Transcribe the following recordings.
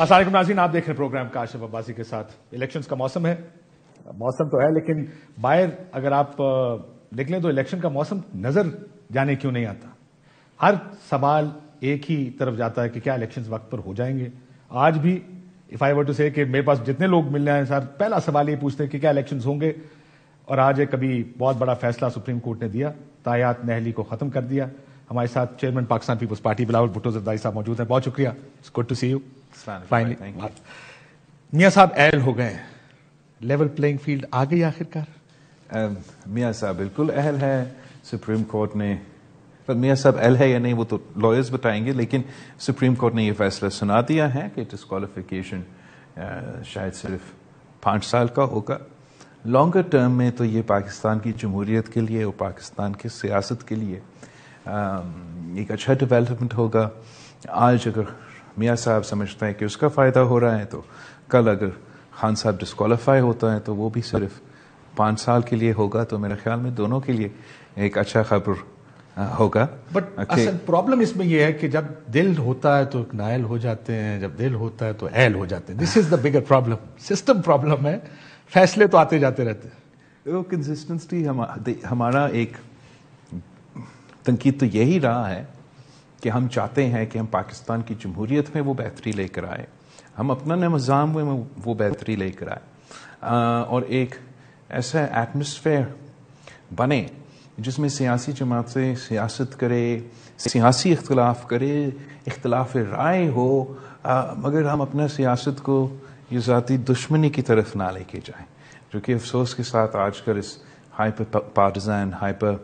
असलम नाजीन आप देख रहे हैं प्रोग्राम काशिफ अब्बासी के साथ इलेक्शन का मौसम है मौसम तो है लेकिन बाहर अगर आप निकलें तो इलेक्शन का मौसम नजर जाने क्यों नहीं आता हर सवाल एक ही तरफ जाता है कि क्या इलेक्शन वक्त पर हो जाएंगे आज भी if I were to say कि मेरे पास जितने लोग मिलने हैं सर पहला सवाल ये पूछते हैं कि क्या इलेक्शन होंगे और आज एक कभी बहुत बड़ा फैसला सुप्रीम कोर्ट ने दिया तायात नहली को खत्म कर दिया हमारे साथ चेयरमैन पाकिस्तान पीपल्स पार्टी बिलावल भुट्टो जरदारी साहब मौजूद हैं बहुत शुक्रिया it's good to see you finally मियाँ साहब एल हो गए लेवल प्लेइंग फील्ड आ गई आखिरकार um, मियाँ साहब बिल्कुल अहल है सुप्रीम कोर्ट ने पर मियाँ साहब एल है या नहीं वो तो लॉयर्स बताएंगे लेकिन सुप्रीम कोर्ट ने ये फैसला सुना दिया है कि डिस्कालिफिकेशन uh, शायद सिर्फ पाँच साल का होगा लॉन्गर टर्म में तो ये पाकिस्तान की जमहूरियत के लिए और पाकिस्तान की सियासत के लिए um, एक अच्छा डेवलपमेंट होगा आज अगर मियाँ साहब समझते हैं कि उसका फ़ायदा हो रहा है तो कल अगर खान साहब डिस्कालीफाई होता है तो वो भी सिर्फ पाँच साल के लिए होगा तो मेरे ख्याल में दोनों के लिए एक अच्छा खबर होगा बट असल प्रॉब्लम इसमें यह है कि जब दिल होता है तो नायल हो जाते हैं जब दिल होता है तो ऐल हो जाते हैं this is the bigger problem system problem है फैसले तो आते जाते रहते हैं वो कंसिस्टेंसी हमारा एक तनकीद तो यही रहा है कि हम चाहते हैं कि हम पाकिस्तान की जमहूरीत में वो बेहतरी लेकर आए हम अपना नज़ाम में वो बेहतरी लेकर आए और एक ऐसा एटमोसफेयर बने जिसमें सियासी जमात से सियासत करे सियासी इख्तलाफ करे इख्तलाफ राय हो आ, मगर हम अपना सियासत को ये ज़ाती दुश्मनी की तरफ ना लेके जाएं जो कि अफसोस के साथ आजकल इस hyper partisan hyper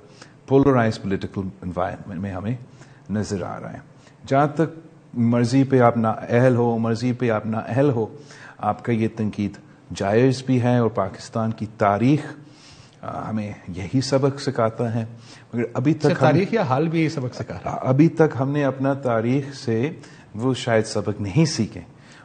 polarize political environment में हमें नज़र आ रहा है जहाँ तक मर्ज़ी पे आप ना अहल हो मर्ज़ी पे आप ना अहल हो आपका ये तनकीद जायज़ भी है और पाकिस्तान की तारीख हमें यही सबक सिखाता है मगर अभी तक अच्छा, तारीख या हाल भी यही सबक सिखा रहा अभी तक हमने अपना तारीख से वो शायद सबक नहीं सीखे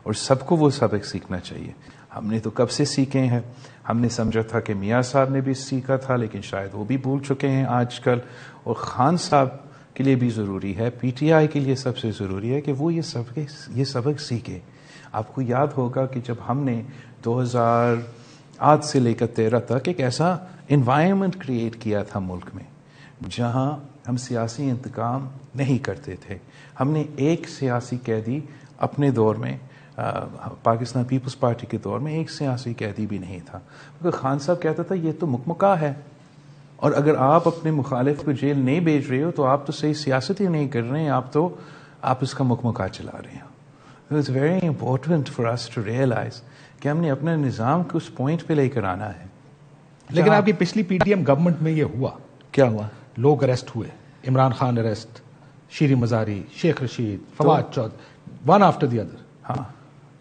और सबको वो सबक सीखना चाहिए हमने तो कब से सीखे हैं हमने समझा था कि मियाँ साहब ने भी सीखा था लेकिन शायद वो भी भूल चुके हैं आजकल और ख़ान साहब के लिए भी ज़रूरी है पीटीआई के लिए सबसे ज़रूरी है कि वो ये सबके ये सबक सीखे आपको याद होगा कि जब हमने 2000 आज से लेकर तेरह तक एक ऐसा इन्वायरमेंट क्रिएट किया था मुल्क में जहां हम सियासी इंतकाम नहीं करते थे हमने एक सियासी कैदी अपने दौर में पाकिस्तान पीपल्स पार्टी के दौर में एक सियासी कैदी भी नहीं था क्योंकि खान साहब कहता था ये तो मुकमका है और अगर आप अपने मुखालिफ को जेल नहीं भेज रहे हो तो आप तो सही सियासत ही नहीं कर रहे हैं आप तो आप इसका मुखमका चला रहे हैं it's very important for us to realize कि हमने अपने निज़ाम को उस पॉइंट पे लेकर आना है लेकिन आपकी पिछली पीटीएम गवर्नमेंट में ये हुआ क्या हुआ लोग अरेस्ट हुए इमरान खान अरेस्ट शीरी मजारी शेख रशीद फवाद तो, Chaudhry one after the other हाँ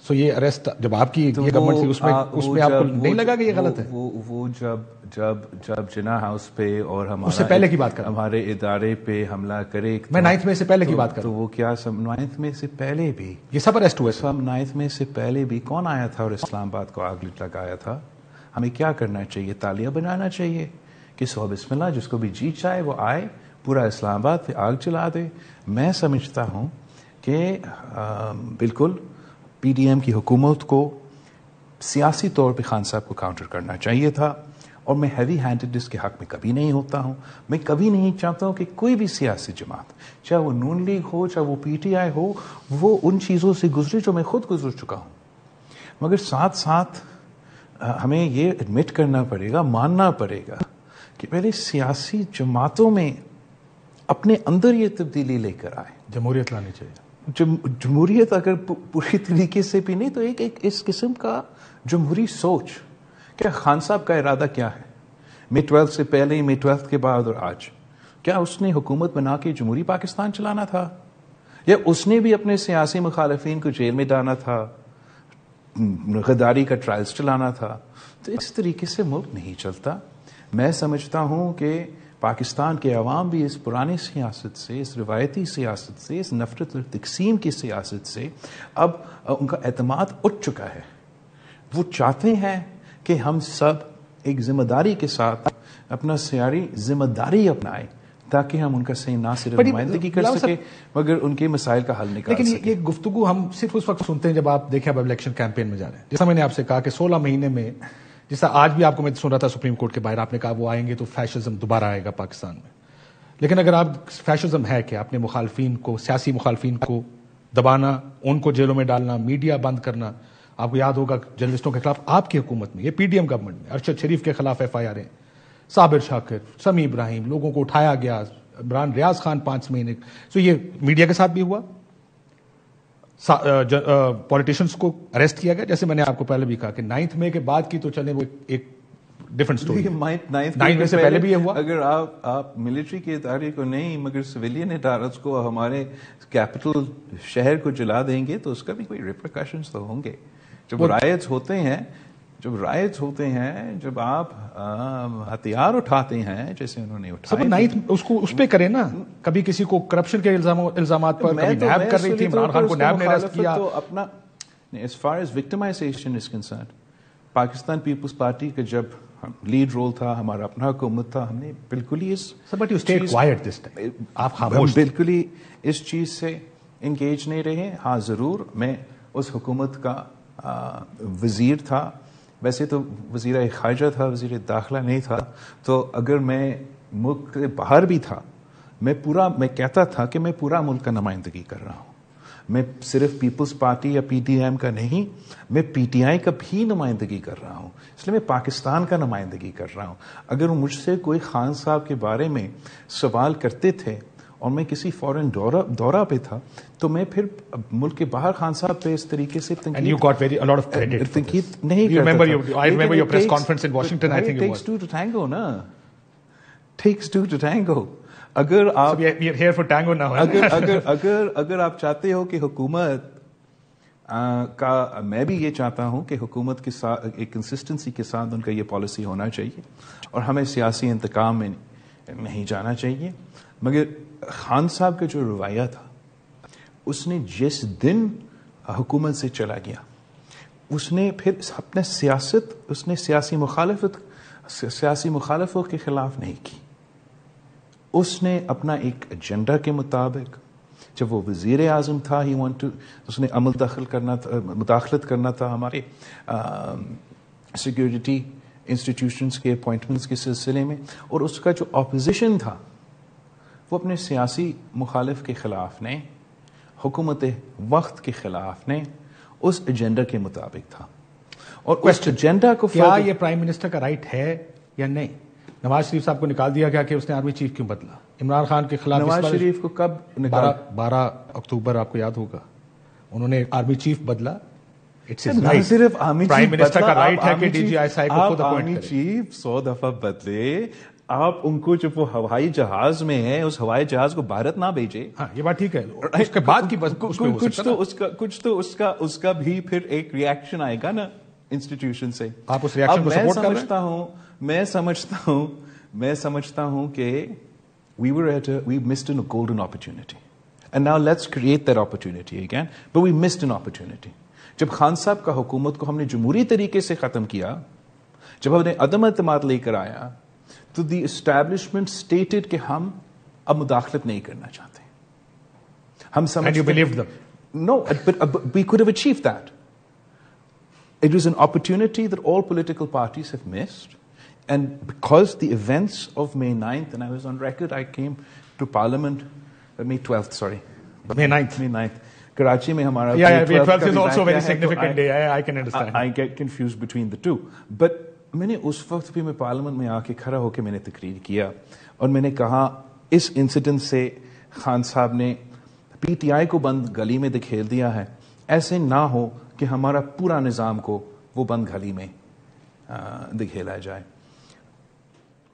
सो ये अरेस्ट जब आपकी तो ये गवर्नमेंट थी उसमें आ, उसमें आपको नहीं लगा कि ये गलत है वो वो जब जब जब जिना हाउस पे और हमारे उससे पहले की बात कर हमारे इदारे पे हमला करे मैं नाइन्थ में से पहले की तो- बात कर तो वो क्या सब नाइन्थ में से पहले भी ये सब अरेस्ट हुए सब नाइन्थ में से पहले भी कौन आया था और इस्लामाबाद को आग लगाया था हमें क्या करना चाहिए तालियां बनाना चाहिए कि सो बिस्मिल्लाह जिसको भी जीत चाहे वो आए पूरा इस्लामाबाद आग जला दे मैं समझता हूँ कि बिल्कुल पी डी एम की हुकूमत को सियासी तौर पर खान साहब को काउंटर करना चाहिए था और मैं हैवी हैंडेडनेस के हक में कभी नहीं होता हूँ मैं कभी नहीं चाहता हूँ कि कोई भी सियासी जमात चाहे वो नून लीग हो चाहे वो पी टी आई हो वो उन चीज़ों से गुजरे जो मैं खुद गुजर चुका हूँ मगर साथ साथ हमें ये एडमिट करना पड़ेगा मानना पड़ेगा कि पहले सियासी जमातों में अपने अंदर ये तब्दीली लेकर आए जमहूरियत लानी चाहिए जमहूरियत अगर पूरी तरीके से भी नहीं तो एक एक इस किस्म का जमहूरी सोच क्या खान साहब का इरादा क्या है मे ट्वेल्थ से पहले मे ट्वेल्थ के बाद और आज क्या उसने हुकूमत बना के जमहूरी पाकिस्तान चलाना था या उसने भी अपने सियासी मुखालफन को जेल में डाना था गदारी का ट्रायल्स चलाना था तो इस तरीके से मुल्क नहीं चलता मैं समझता हूँ कि पाकिस्तान के अवाम भी इस पुराने सियासत से इस रिवायती सियासत से इस नफरत और तकसीम की सियासत से अब उनका अतमाद उठ चुका है वो चाहते हैं कि हम सब एक जिम्मेदारी के साथ अपना सियारी जिम्मेदारी अपनाएं ताकि हम उनका सही ना सिर्फ नुमाइंदगी कर सके मगर उनके मसाइल का हल निकाल लेकिन सके। ये गुफ्तु हम सिर्फ उस वक्त सुनते हैं जब आप देखें अब इलेक्शन कैंपेन में जा रहे हैं जैसा मैंने आपसे कहा कि सोलह महीने में जैसा आज भी आपको मैं सुन रहा था सुप्रीम कोर्ट के बाहर आपने कहा वो आएंगे तो फैशिज्म दोबारा आएगा पाकिस्तान में लेकिन अगर आप फैशिज्म है क्या अपने मुखालफी को सियासी मुखालफी को दबाना उनको जेलों में डालना मीडिया बंद करना आपको याद होगा जर्नलिस्टों के खिलाफ आपकी हुकूमत में ये पीडीएम गवर्नमेंट में अरशद शरीफ के खिलाफ एफ आई आर है साबिर शाकिर समी इब्राहिम लोगों को उठाया गया इमरान रियाज खान पांच महीने सो तो ये मीडिया के साथ भी हुआ पॉलिटिशियंस को अरेस्ट किया गया जैसे मैंने आपको पहले भी कहा कि नाइन्थ मे के बाद की तो चले वो एक डिफरेंट स्टोरी नाइन्थ से पहले भी ये हुआ अगर आप आप मिलिट्री के इदारे को नहीं मगर सिविलियन इदारत को हमारे कैपिटल शहर को जला देंगे तो उसका भी कोई रिप्रिकॉशंस तो होंगे जब रायट्स होते हैं जब राइट्स होते हैं जब आप हथियार उठाते हैं जैसे उन्होंने उठाया नाइट तो उसको उस पर करें ना तो कभी किसी को करप्शन के इल्जाम पर कभी नैब तो कर रही थी इमरान खान को नैब ने अरेस्ट किया तो अपना as far as victimization is concern Pakistan peoples party का जब लीड रोल था हमारा अपना हुकूमत था हमने बिल्कुल ही इस but you stay quiet this time आप खामोश बिल्कुल ही इस चीज से इंगेज नहीं रहे हाँ जरूर मैं उस हुकूमत का वजीर था वैसे तो वजीर खारजा था वजीर दाखिला नहीं था तो अगर मैं मुल्क के बाहर भी था मैं पूरा मैं कहता था कि मैं पूरा मुल्क का नुमाइंदगी कर रहा हूँ मैं सिर्फ पीपल्स पार्टी या एम का नहीं मैं पीटीआई का भी नुमाइंदगी कर रहा हूँ इसलिए मैं पाकिस्तान का नुमाइंदगी कर रहा हूँ अगर मुझसे कोई खान साहब के बारे में सवाल करते थे और मैं किसी फॉरेन दौरा दौरा पे था तो मैं फिर मुल्क के बाहर खान साहब पे इस तरीके से अगर आप अगर अगर अगर आप चाहते हो कि हुकूमत आ, का मैं भी ये चाहता हूँ कि हुकूमत के साथ एक कंसिस्टेंसी के साथ उनका ये पॉलिसी होना चाहिए और हमें सियासी इंतकाम में नहीं जाना चाहिए मगर खान साहब का जो रवैया था उसने जिस दिन हुकूमत से चला गया उसने फिर अपने सियासत उसने सियासी मुखालफत सियासी मुखालफों के खिलाफ नहीं की उसने अपना एक एजेंडा के मुताबिक जब वो वजीर अजम था ही वॉन्ट टू उसने अमल दखल करना था मुदाखलत करना था हमारे सिक्योरिटी इंस्टीट्यूशंस के अपॉइंटमेंट्स के सिलसिले में और उसका जो अपोजिशन था वो अपने सियासी मुखालिफ के ख़िलाफ़ ने हुकूमत वक्त के ख़िलाफ़ ने उस एजेंडा के मुताबिक था और उस एजेंडा को क्या ये प्राइम मिनिस्टर का राइट है या नहीं नवाज शरीफ साहब को निकाल दिया गया कि उसने आर्मी चीफ क्यों बदला इमरान खान के खिलाफ नवाज शरीफ को कब निकाला बारह अक्टूबर आपको याद होगा उन्होंने आर्मी चीफ बदला सिर्फ आर्मी चीफ, चीफ का राइट है कि डीजीआई को खुद अपॉइंट चीफ सौ दफा बदले आप उनको जब वो हवाई जहाज में है उस हवाई जहाज को भारत ना भेजे हाँ, ये बात ठीक है उसके बाद की बस कुछ, कुछ कुछ तो उसका कुछ तो उसका उसका भी फिर एक रिएक्शन आएगा ना इंस्टीट्यूशन से आप उस रिएक्शन को सपोर्ट कर समझता हूं मैं समझता हूं मैं समझता हूं कि we were at we missed an golden opportunity and now let's create that opportunity again but we missed an opportunity जब खान साहब का हुकूमत को हमने जमहूरी तरीके से ख़त्म किया जब हमने अदम अतमाद लेकर आया तो दी एस्टैब्लिशमेंट स्टेटेड कि हम अब मुदाखलत नहीं you believed them? No, but we could have achieved that. it was an opportunity that all political parties have missed. And because the events of May 9th, and I was on record, I came to Parliament, uh, May 12th, sorry. May 9th. May 9th. Karachi mein hamara yeah, May yeah, 12th, 12th is also a very significant I, day. I, I, can understand. I, I get confused between the two. But मैंने उस वक्त भी मैं parliament में आके खड़ा होकर मैंने तकरीर किया और मैंने कहा इस इंसिडेंट से खान साहब ने पीटीआई को बंद गली में दिखेल दिया है ऐसे ना हो कि हमारा पूरा निज़ाम को वो बंद गली में दिखेला जाए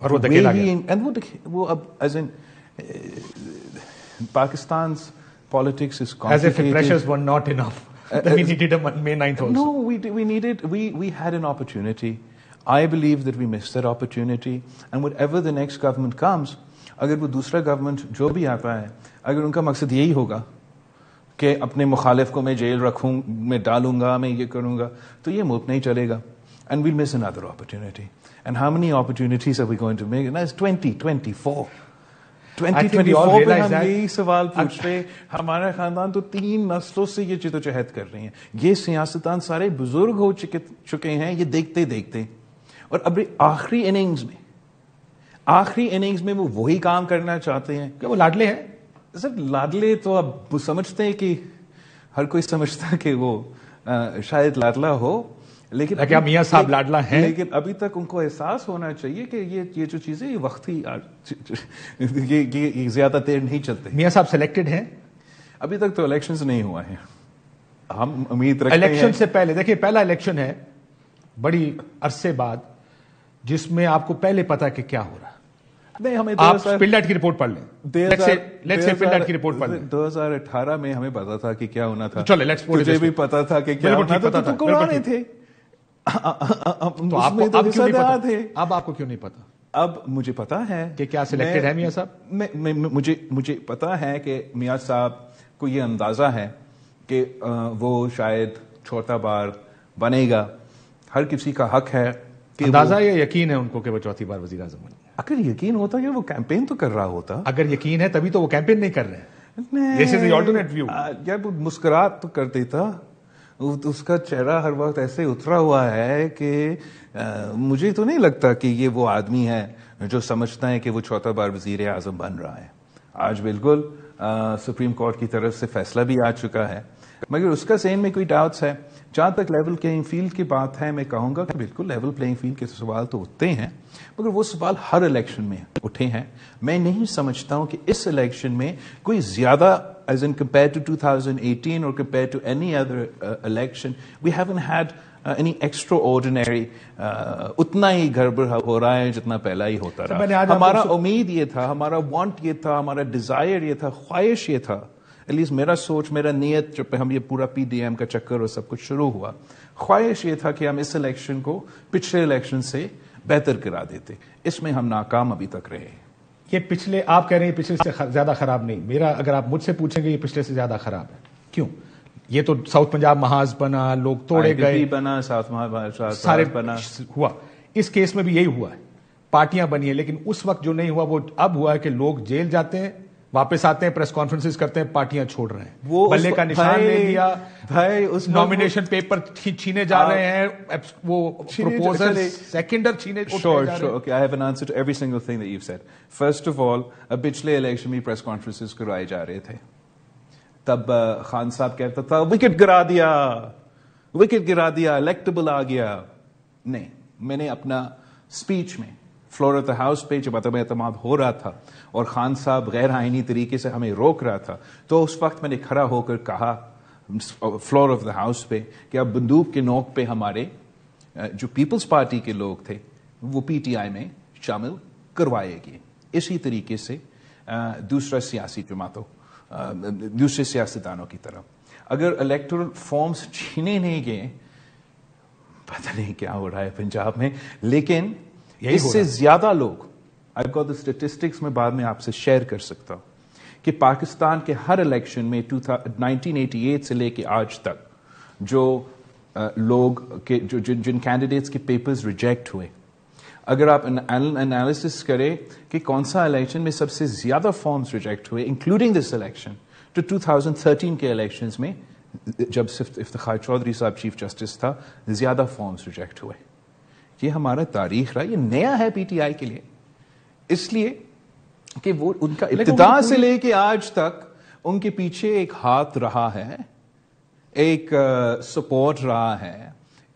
और वो दिखेला गया एंड वो वो अब as in Pakistan politics is complicated. As if pressures were not enough. Uh, that uh, we needed a May 9th also. No, we, we needed, we, we had an opportunity. I believe that we miss that opportunity and whatever the next government comes अगर वो दूसरा government जो भी आता है अगर उनका मकसद यही होगा कि अपने मुखालिफ को मैं जेल रखूँ मैं डालूंगा मैं ये करूँगा तो ये मुल्क नहीं चलेगा and we'll miss another opportunity and how many opportunities are going to make twenty twenty four यही सवाल पूछ रहे हमारा खानदान तो तीन नस्लों से ये चितोचहद कर रही हैं ये सियासतदान सारे बुजुर्ग हो चुके हैं ये देखते देखते और अभी आखिरी इनिंग्स में आखिरी इनिंग्स में वो वही काम करना चाहते हैं क्या वो लाडले हैं सर लाडले तो अब समझते हैं कि हर कोई समझता है कि वो आ, शायद लाडला हो लेकिन क्या मियाँ साहब लाडला हैं लेकिन अभी तक उनको एहसास होना चाहिए कि ये ये जो चीज़ें ये ही ये ये, ये ज़्यादा देर नहीं चलते मियाँ साहब सिलेक्टेड हैं अभी तक तो इलेक्शन नहीं हुआ है हम उम्मीद रखते इलेक्शन से पहले देखिए पहला इलेक्शन है बड़ी अरसे बाद जिसमें आपको पहले पता है कि क्या हो रहा है नहीं हमें आप फिल्डर की रिपोर्ट पढ़ लें लेट्स से लेट्स की रिपोर्ट पढ़ लें 2018 में हमें पता था कि क्या होना था चलो लेट्स मुझे भी पता था कि क्या होना था तो तुमको रहे थे तो आपको आप तो क्यों नहीं पता थे अब आपको क्यों नहीं पता अब मुझे पता है कि क्या सिलेक्टेड है मियां साहब मुझे मुझे पता है कि मियां साहब को यह अंदाजा है कि वो शायद छोटा बार बनेगा हर किसी का हक है अंदाजा या यकीन है उनको कि वो चौथी बार वजी अजम अगर यकीन होता है वो कैंपेन तो कर रहा होता अगर यकीन है तभी तो वो कैंपेन नहीं कर रहे हैं यार मुस्कुरात तो करती था उसका चेहरा हर वक्त ऐसे उतरा हुआ है कि मुझे तो नहीं लगता कि ये वो आदमी है जो समझता है कि वो चौथा बार वजीर आजम बन रहा है आज बिल्कुल आ, सुप्रीम कोर्ट की तरफ से फैसला भी आ चुका है मगर उसका सेन में कोई डाउट्स है जहाँ तक लेवल प्लेइंग फील्ड की बात है मैं कहूंगा कि बिल्कुल लेवल प्लेइंग फील्ड के सवाल तो उठते हैं मगर वो सवाल हर इलेक्शन में उठे हैं मैं नहीं समझता हूँ कि इस इलेक्शन में कोई ज़्यादा एज इन कंपेयर टू 2018 और compare to any other election we haven't had any extraordinary उतना ही गड़बड़ हो रहा है जितना पहला ही होता तो रहा हमारा उम्मीद ये था हमारा वांट ये था हमारा डिजायर ये था ख्वाहिश ये था एटलीस्ट मेरा सोच मेरा नियत जब हम ये पूरा पीडीएम का चक्कर और सब कुछ शुरू हुआ ख्वाहिश ये था कि हम इस इलेक्शन को पिछले इलेक्शन से बेहतर करा देते इसमें हम नाकाम अभी तक रहे ये पिछले आप कह रहे हैं पिछले से ज्यादा खराब नहीं मेरा अगर आप मुझसे पूछेंगे ये पिछले से ज्यादा खराब है क्यों ये तो साउथ पंजाब महाज बना लोग तोड़े गए बना साउथ सारे बना हुआ इस केस में भी यही हुआ है पार्टियां बनी है लेकिन उस वक्त जो नहीं हुआ वो अब हुआ है कि लोग जेल जाते हैं वापस आते हैं प्रेस कॉन्फ्रेंसिस करते हैं पार्टियां छोड़ रहे हैं वो बल्ले का निशान ले लिया भाई उस नॉमिनेशन पेपर छीने जा रहे हैं वो प्रपोजल सेकंडर छीने sure sure okay I have an answer to every single thing that you said first of all पिछले इलेक्शन में प्रेस कॉन्फ्रेंसिस करवाए जा रहे थे तब खान साहब कहता था विकेट गिरा दिया विकेट गिरा दिया इलेक्टेबल आ गया नहीं मैंने अपना स्पीच में फ्लोर ऑफ द हाउस पे जब अदम अतमाद हो रहा था और खान साहब गैर आइनी तरीके से हमें रोक रहा था तो उस वक्त मैंने खड़ा होकर कहा फ्लोर ऑफ द हाउस पे कि अब बंदूक के नोक पे हमारे जो पीपल्स पार्टी के लोग थे वो पीटीआई में शामिल करवाएगी इसी तरीके से दूसरा सियासी जमातों दूसरे सियासतदानों की तरफ अगर इलेक्टोरल फॉर्म्स छीने नहीं गए पता नहीं क्या हो रहा है पंजाब में लेकिन इससे ज्यादा लोग आई गॉट द स्टेटिस्टिक्स में बाद में आपसे शेयर कर सकता हूं कि पाकिस्तान के हर इलेक्शन में 1988 से लेके आज तक जो आ, लोग के जो जिन जिन कैंडिडेट्स के पेपर्स रिजेक्ट हुए अगर आप एनालिसिस करें कि कौन सा इलेक्शन में सबसे ज्यादा फॉर्म्स रिजेक्ट हुए इंक्लूडिंग दिस इलेक्शन तो 2013 के इलेक्शंस में जब सिर्फ इफ्तार चौधरी साहब चीफ जस्टिस था ज्यादा फॉर्म्स रिजेक्ट हुए ये हमारा तारीख रहा ये नया है पीटीआई के लिए इसलिए कि वो उनका इब्तदा से लेके आज तक उनके पीछे एक हाथ रहा है एक सपोर्ट uh, रहा है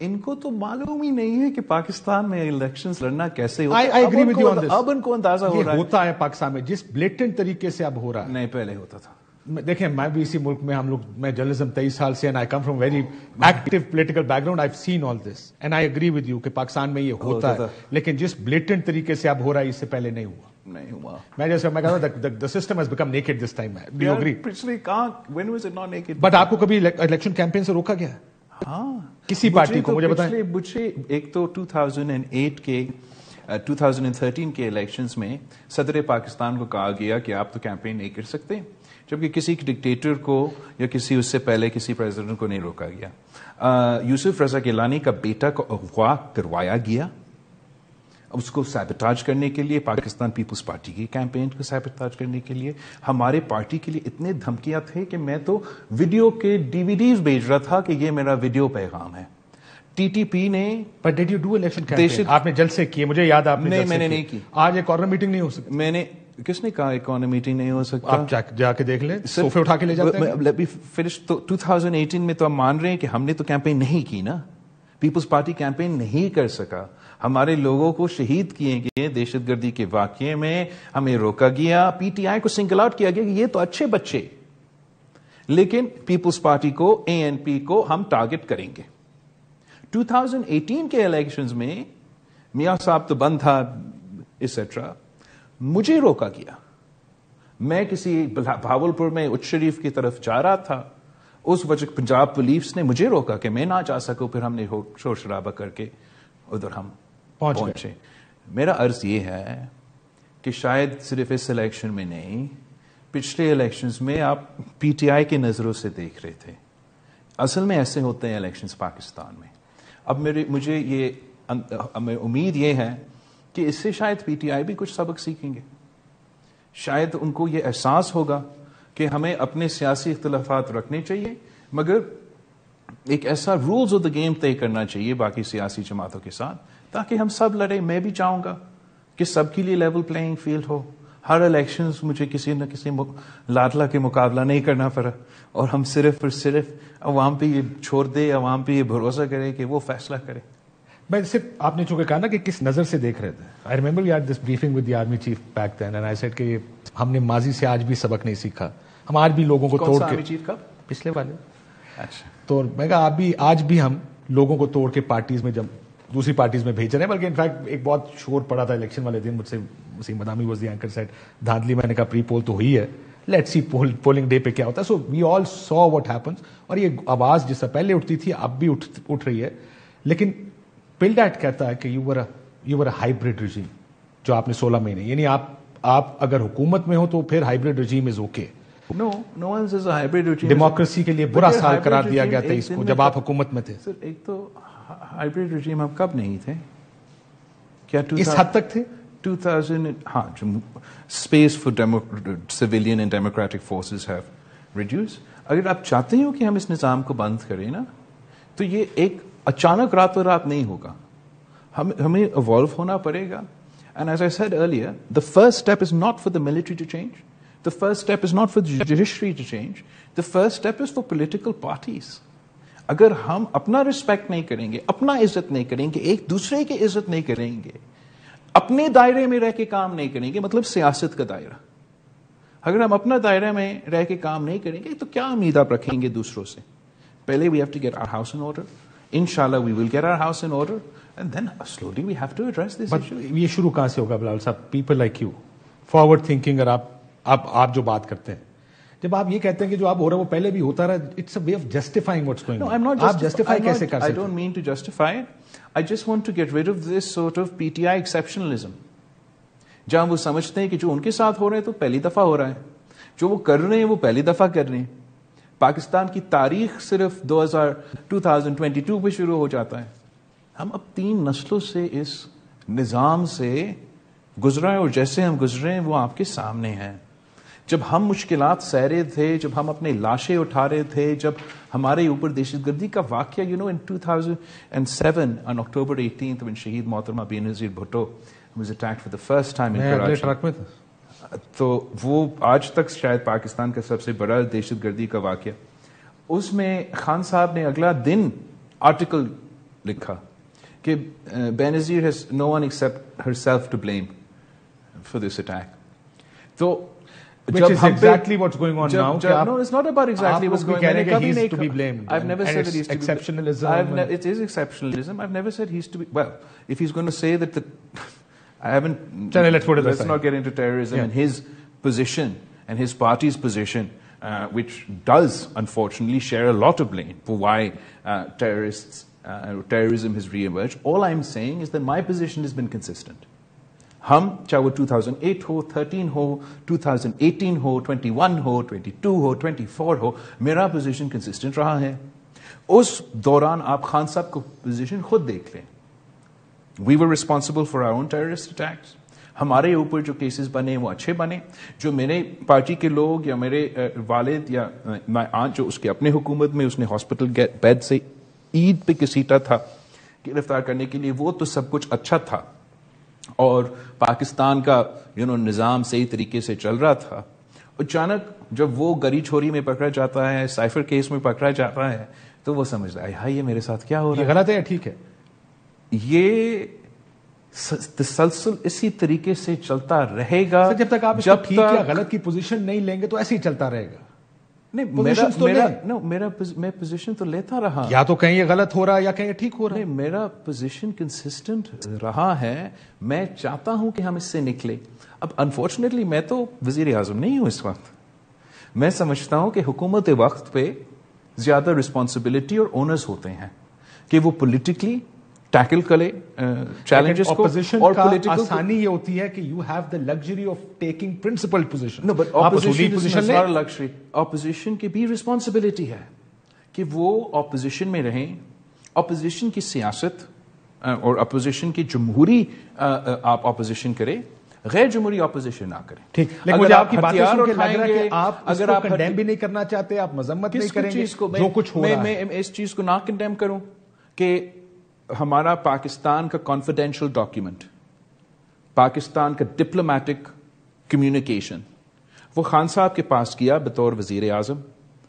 इनको तो मालूम ही नहीं है कि पाकिस्तान में इलेक्शन लड़ना कैसे होता विद यू ऑन दिस। अब उनको अंदाजा हो रहा है होता है पाकिस्तान में जिस ब्लेटेंट तरीके से अब हो रहा है नहीं पहले होता था देखें मैं भी इसी मुल्क में हम लोग मैं जर्नलिज्म तेईस साल से and I come from very active political background I seen all this and I agree with you कि पाकिस्तान में ये oh, होता तो तो- है लेकिन जिस ब्लेटेंट तरीके से अब हो रहा है इससे पहले नहीं हुआ नहीं हुआ मैं जैसे मैं कह the system has become naked this time do agree पिछली when was it not naked but आपको कभी इलेक्शन कैंपेन से रोका गया हाँ किसी पार्टी को तो मुझे बताएं मुझे एक तो 2008 के टू 2013 के इलेक्शंस में सदर पाकिस्तान को कहा गया कि आप तो कैंपेन नहीं कर सकते जबकि किसी डिक्टेटर को या किसी उससे पहले किसी प्रेसिडेंट को नहीं रोका गया यूसुफ रजा गिलानी का बेटा को अगवा करवाया गया उसको सैबताज करने के लिए पाकिस्तान पीपुल्स पार्टी की कैंपेन को सैबताज करने के लिए हमारे पार्टी के लिए इतने धमकियां थे कि मैं तो वीडियो के डीवीडी भेज रहा था कि ये मेरा वीडियो पैगाम है टीटीपी ने but did you do election आपने जल से किए मुझे याद आपने नहीं मैंने नहीं की आज एक कॉर्नर मीटिंग नहीं हो सकती मैंने किसने कहा इकोनॉमी नहीं हो सकता आप जा, जाके देख ले सोफे उठा के ले जाते हैं लेट मी फिनिश तो 2018 में तो हम मान रहे हैं कि हमने तो कैंपेन नहीं की ना पीपुल्स पार्टी कैंपेन नहीं कर सका हमारे लोगों को शहीद किए गए दहशत गर्दी के वाक्य में हमें रोका गया पीटीआई को सिंगल आउट किया गया कि ये तो अच्छे बच्चे लेकिन पीपुल्स पार्टी को ए को हम टारगेट करेंगे 2018 के इलेक्शंस में मियाँ साहब तो बंद था एक्सेट्रा मुझे रोका गया मैं किसी भावलपुर में उच्च शरीफ की तरफ जा रहा था उस वजह पंजाब पुलिस ने मुझे रोका कि मैं ना जा सकूं फिर हमने शोर शराबा करके उधर हम पहुंच पहुंचे मेरा अर्ज ये है कि शायद सिर्फ इस इलेक्शन में नहीं पिछले इलेक्शंस में आप पीटीआई की नज़रों से देख रहे थे असल में ऐसे होते हैं इलेक्शंस पाकिस्तान में अब मेरे मुझे ये अं, उम्मीद ये है कि इससे शायद पीटीआई भी कुछ सबक सीखेंगे शायद उनको यह एहसास होगा कि हमें अपने सियासी इख्तलाफात रखने चाहिए मगर एक ऐसा रूल्स ऑफ द गेम तय करना चाहिए बाकी सियासी जमातों के साथ ताकि हम सब लड़े मैं भी चाहूंगा कि सबके लिए लेवल प्लेइंग फील्ड हो हर इलेक्शन मुझे किसी न किसी लाडला के मुकाबला नहीं करना पड़ा और हम सिर्फ और सिर्फ अवाम पे ये छोड़ दे अवाम पे ये भरोसा करें कि वो फैसला करें मैं सिर्फ आपने चूंकि कहा ना कि किस नज़र से देख रहे थे I remember you are this briefing with the army chief back then and I said कि हमने माजी से आज भी सबक नहीं सीखा हम आज भी लोगों को तोड़ के चीफ का पिछले वाले अच्छा तो मैं कहा आप भी आज भी हम लोगों को तोड़ के पार्टीज में जब दूसरी पार्टीज में भेज रहे हैं बल्कि इनफैक्ट एक बहुत शोर पड़ा था इलेक्शन वाले दिन मुझसे Wasim Badami was the anchor set धांधली मैंने कहा प्री पोल तो हुई है let's see poll polling day पे क्या होता है so we all saw what happens और ये आवाज़ जिससे पहले उठती थी अब भी उठ उठ रही है लेकिन बिल्ड कहता है कि you were you were hybrid regime जो आपने सोलह महीने यानी आप आप अगर हुकूमत में हो तो फिर hybrid regime is okay no no one is hybrid regime democracy के लिए बुरा साल करार दिया गया था इसको जब आप तो हुकूमत में थे सर एक तो हाइब्रिड रिजीम आप कब नहीं थे क्या इस हद तक थे 2000 हाँ जो space for civilian and democratic forces have reduce अगर आप चाहते हो कि हम इस निज़ाम को बंद करें ना तो ये एक अचानक और रात नहीं होगा हम हमें इवॉल्व होना पड़ेगा and as I said earlier the first step is not for the military to change the first step is not for judiciary to change the first step is for political parties अगर हम अपना respect नहीं करेंगे अपना इज्जत नहीं करेंगे एक दूसरे की इज्जत नहीं करेंगे अपने दायरे में रह के काम नहीं करेंगे मतलब सियासत का दायरा अगर हम अपना दायरे में रह के काम नहीं करेंगे तो क्या उम्मीद आप रखेंगे दूसरों से पहले we have to get our house in order inshallah we will get our house in order and then uh, slowly we have to address this but issue ye shuru kahan se hoga bilal sahab people like you forward thinking aur aap aap aap jo baat karte hain जब आप ये कहते हैं कि जो आप हो रहे हो पहले भी होता रहा it's a way of justifying what's going on आप जस्टिफाई कैसे कर सकते हैं I don't mean to justify I just want to get rid of this sort of PTI exceptionalism जहां वो समझते हैं कि जो उनके साथ हो रहे हैं तो पहली दफा हो रहा है जो वो कर रहे हैं वो पहली दफा कर रहे हैं पाकिस्तान की तारीख सिर्फ 2000 2022 पे शुरू हो जाता है हम अब तीन नस्लों से इस निज़ाम से गुजरा है और जैसे हम गुजरे हैं वो आपके सामने हैं जब हम मुश्किल सह रहे थे जब हम अपने लाशें उठा रहे थे जब हमारे ऊपर दहशत गर्दी का वाक्य you know in 2007 on October eighteen शहीद मोहतरमा Benazir Bhutto was attacked for the first time in Karachi. तो वो आज तक शायद पाकिस्तान का सबसे बड़ा दहशत गर्दी का वाक्य उसमें खान साहब ने अगला दिन आर्टिकल लिखा कि Benazir has no one except herself to blame for this attack तो Which is exactly what's going on now. no, it's not about exactly what's going on. I've never said that he's To be, I've it is exceptionalism. I've never said he's to be. Well, if he's going to say that the I haven't. let's put it Let's not get into terrorism yeah. and his position and his party's position, uh, which does unfortunately share a lot of blame for why uh, terrorists uh, terrorism has reemerged. All I'm saying is that my position has been consistent. Hum चाहे 2008 ho, 13 ho, 2018 ho, 21 ho, 22 ho, 24 ho. मेरा position consistent raha hai. Us दौरान आप Khan साहब ko position khud देख we were responsible for our own terrorist attacks हमारे ऊपर जो cases बने वो अच्छे बने जो मेरे पार्टी के लोग या मेरे वालिद या मैं आज जो उसके अपने हुकूमत में उसने हॉस्पिटल बेड से ईद पे घसीटा था गिरफ्तार करने के लिए वो तो सब कुछ अच्छा था और पाकिस्तान का यू नो निज़ाम सही तरीके से चल रहा था अचानक जब वो गरी छोरी में पकड़ा जाता है साइफर केस में पकड़ा जाता है तो वो रहा है हाई ये मेरे साथ क्या हो रहा है गलत है ठीक है ये तसलसल इसी तरीके से चलता रहेगा जब तक आप जब ठीक या गलत की पोजीशन नहीं लेंगे तो ऐसे ही चलता रहेगा नहीं मेरा तो मेरा नहीं मेरा मैं पोजीशन तो लेता रहा या तो कहीं ये गलत हो रहा है या कहीं ठीक हो रहा है मेरा पोजीशन कंसिस्टेंट रहा है मैं चाहता हूं कि हम इससे निकले अब अनफॉर्चुनेटली मैं तो वजीर आजम नहीं हूं इस वक्त मैं समझता हूं कि हुकूमत वक्त पे ज्यादा रिस्पॉन्सिबिलिटी और ओनर्स होते हैं कि वो पोलिटिकली टैकल करे चैलेंजेस को और पॉलिटिकल आसानी ये होती है कि you have the luxury of taking principal position no but opposition position luxury opposition की भी रिस्पांसिबिलिटी है कि वो ऑपोजिशन में रहें ऑपोजिशन की सियासत और अपोजिशन की जमहूरी आप ऑपोजिशन करें गैर जमहूरी ऑपोजिशन ना करें ठीक लेकिन मुझे आपकी बात सुन के लग रहा है कि आप अगर आप कंडेम भी नहीं करना चाहते आप मजम्मत नहीं करेंगे चीज को जो कुछ हो रहा है मैं इस चीज को ना कंडेम करूं कि हमारा पाकिस्तान का कॉन्फिडेंशियल डॉक्यूमेंट पाकिस्तान का डिप्लोमेटिक कम्युनिकेशन वो खान साहब के पास किया बतौर वजीर आजम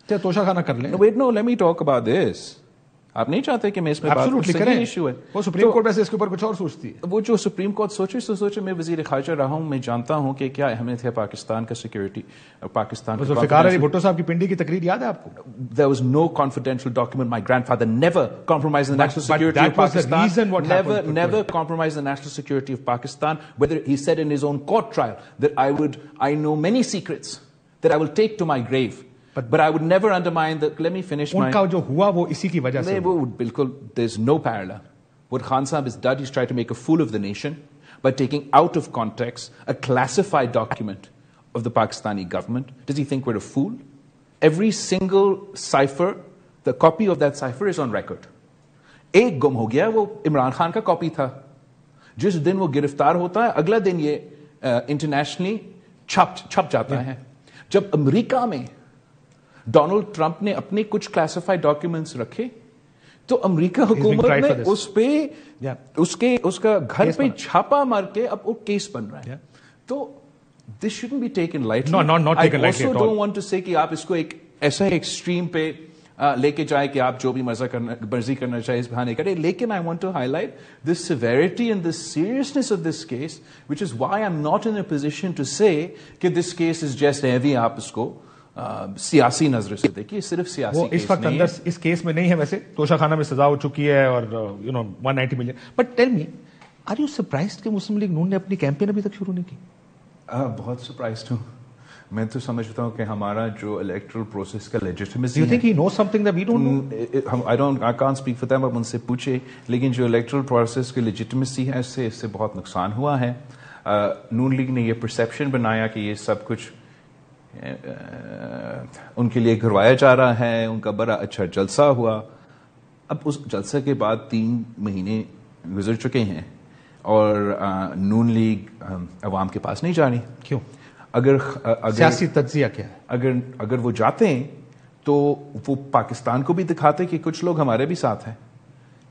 क्या तोशा खाना कर ले wait no let me talk about this आप नहीं चाहते कि मैं इसमें इशू है वो सुप्रीम कोर्ट तो वैसे इसके ऊपर कुछ और सोचती है वो जो सुप्रीम कोर्ट सोचे तो सोचे मैं वजीर खारजा रहा हूं मैं जानता हूं कि क्या अहमियत है पाकिस्तान का सिक्योरिटी पाकिस्तान भुट्टो साहब की पिंडी की तकरीर याद है आपको there was no confidential document my grandfather never compromise the national security of Pakistan never never compromise the national security of Pakistan whether he said in his own court trial that I would I know many secrets that I will take to my grave But, but I would never undermine the. Let me finish उनका my, जो हुआ वो इसी की वजह से वो बिल्कुल there is no parallel What Khan Sahib has done is try to make a fool of the nation by taking out of context a classified document of the Pakistani government. Does he think we're a fool? Every single cipher, the copy of that cipher is on record. एक गुम हो गया वो इमरान खान का copy था जिस दिन वो गिरफ्तार होता है अगला दिन ये इंटरनेशनली छप छप जाता है जब अमेरिका में डोनाल्ड ट्रंप ने अपने कुछ क्लासिफाइड डॉक्यूमेंट्स रखे तो अमेरिका हुकूमत ने उस पे yeah. उसके उसका घर पे छापा मार के अब वो केस बन रहा है yeah. तो this should be taken light no not not taken I also don't want to say कि आप इसको एक ऐसा एक्सट्रीम पे लेके जाए कि आप जो भी मजा करना मर्जी करना चाहे इस बहाने करें लेकिन I want to highlight this severity and this seriousness of this case which is why I am not in a position to say this case is just heavy आप इसको सियासी नजर से देखिए सिर्फ सियासी वो इस वक्त अंदर इस केस में नहीं है वैसे तोशाखाना में सजा हो चुकी है और you know 190 million but tell me are you surprise कि मुस्लिम लीग नून ने अपनी कैंपेन अभी तक शुरू नहीं की आ, बहुत सरप्राइज हूँ मैं तो समझता हूँ कि हमारा जो इलेक्ट्रल प्रोसेस का legitimacy you think he know something that we don't I don't I can't speak for them अब उनसे पूछे लेकिन जो इलेक्ट्रल प्रोसेस की लेजिटिमेसी है इससे इससे बहुत नुकसान हुआ है नून लीग ने ये परसेप्शन बनाया कि ये सब कुछ उनके लिए करवाया जा रहा है उनका बड़ा अच्छा जलसा हुआ अब उस जलसे के बाद तीन महीने गुजर चुके हैं और नून लीग अवाम के पास नहीं जा रही क्यों अगर अगर सियासी तजिया क्या है अगर अगर वो जाते हैं तो वो पाकिस्तान को भी दिखाते कि कुछ लोग हमारे भी साथ हैं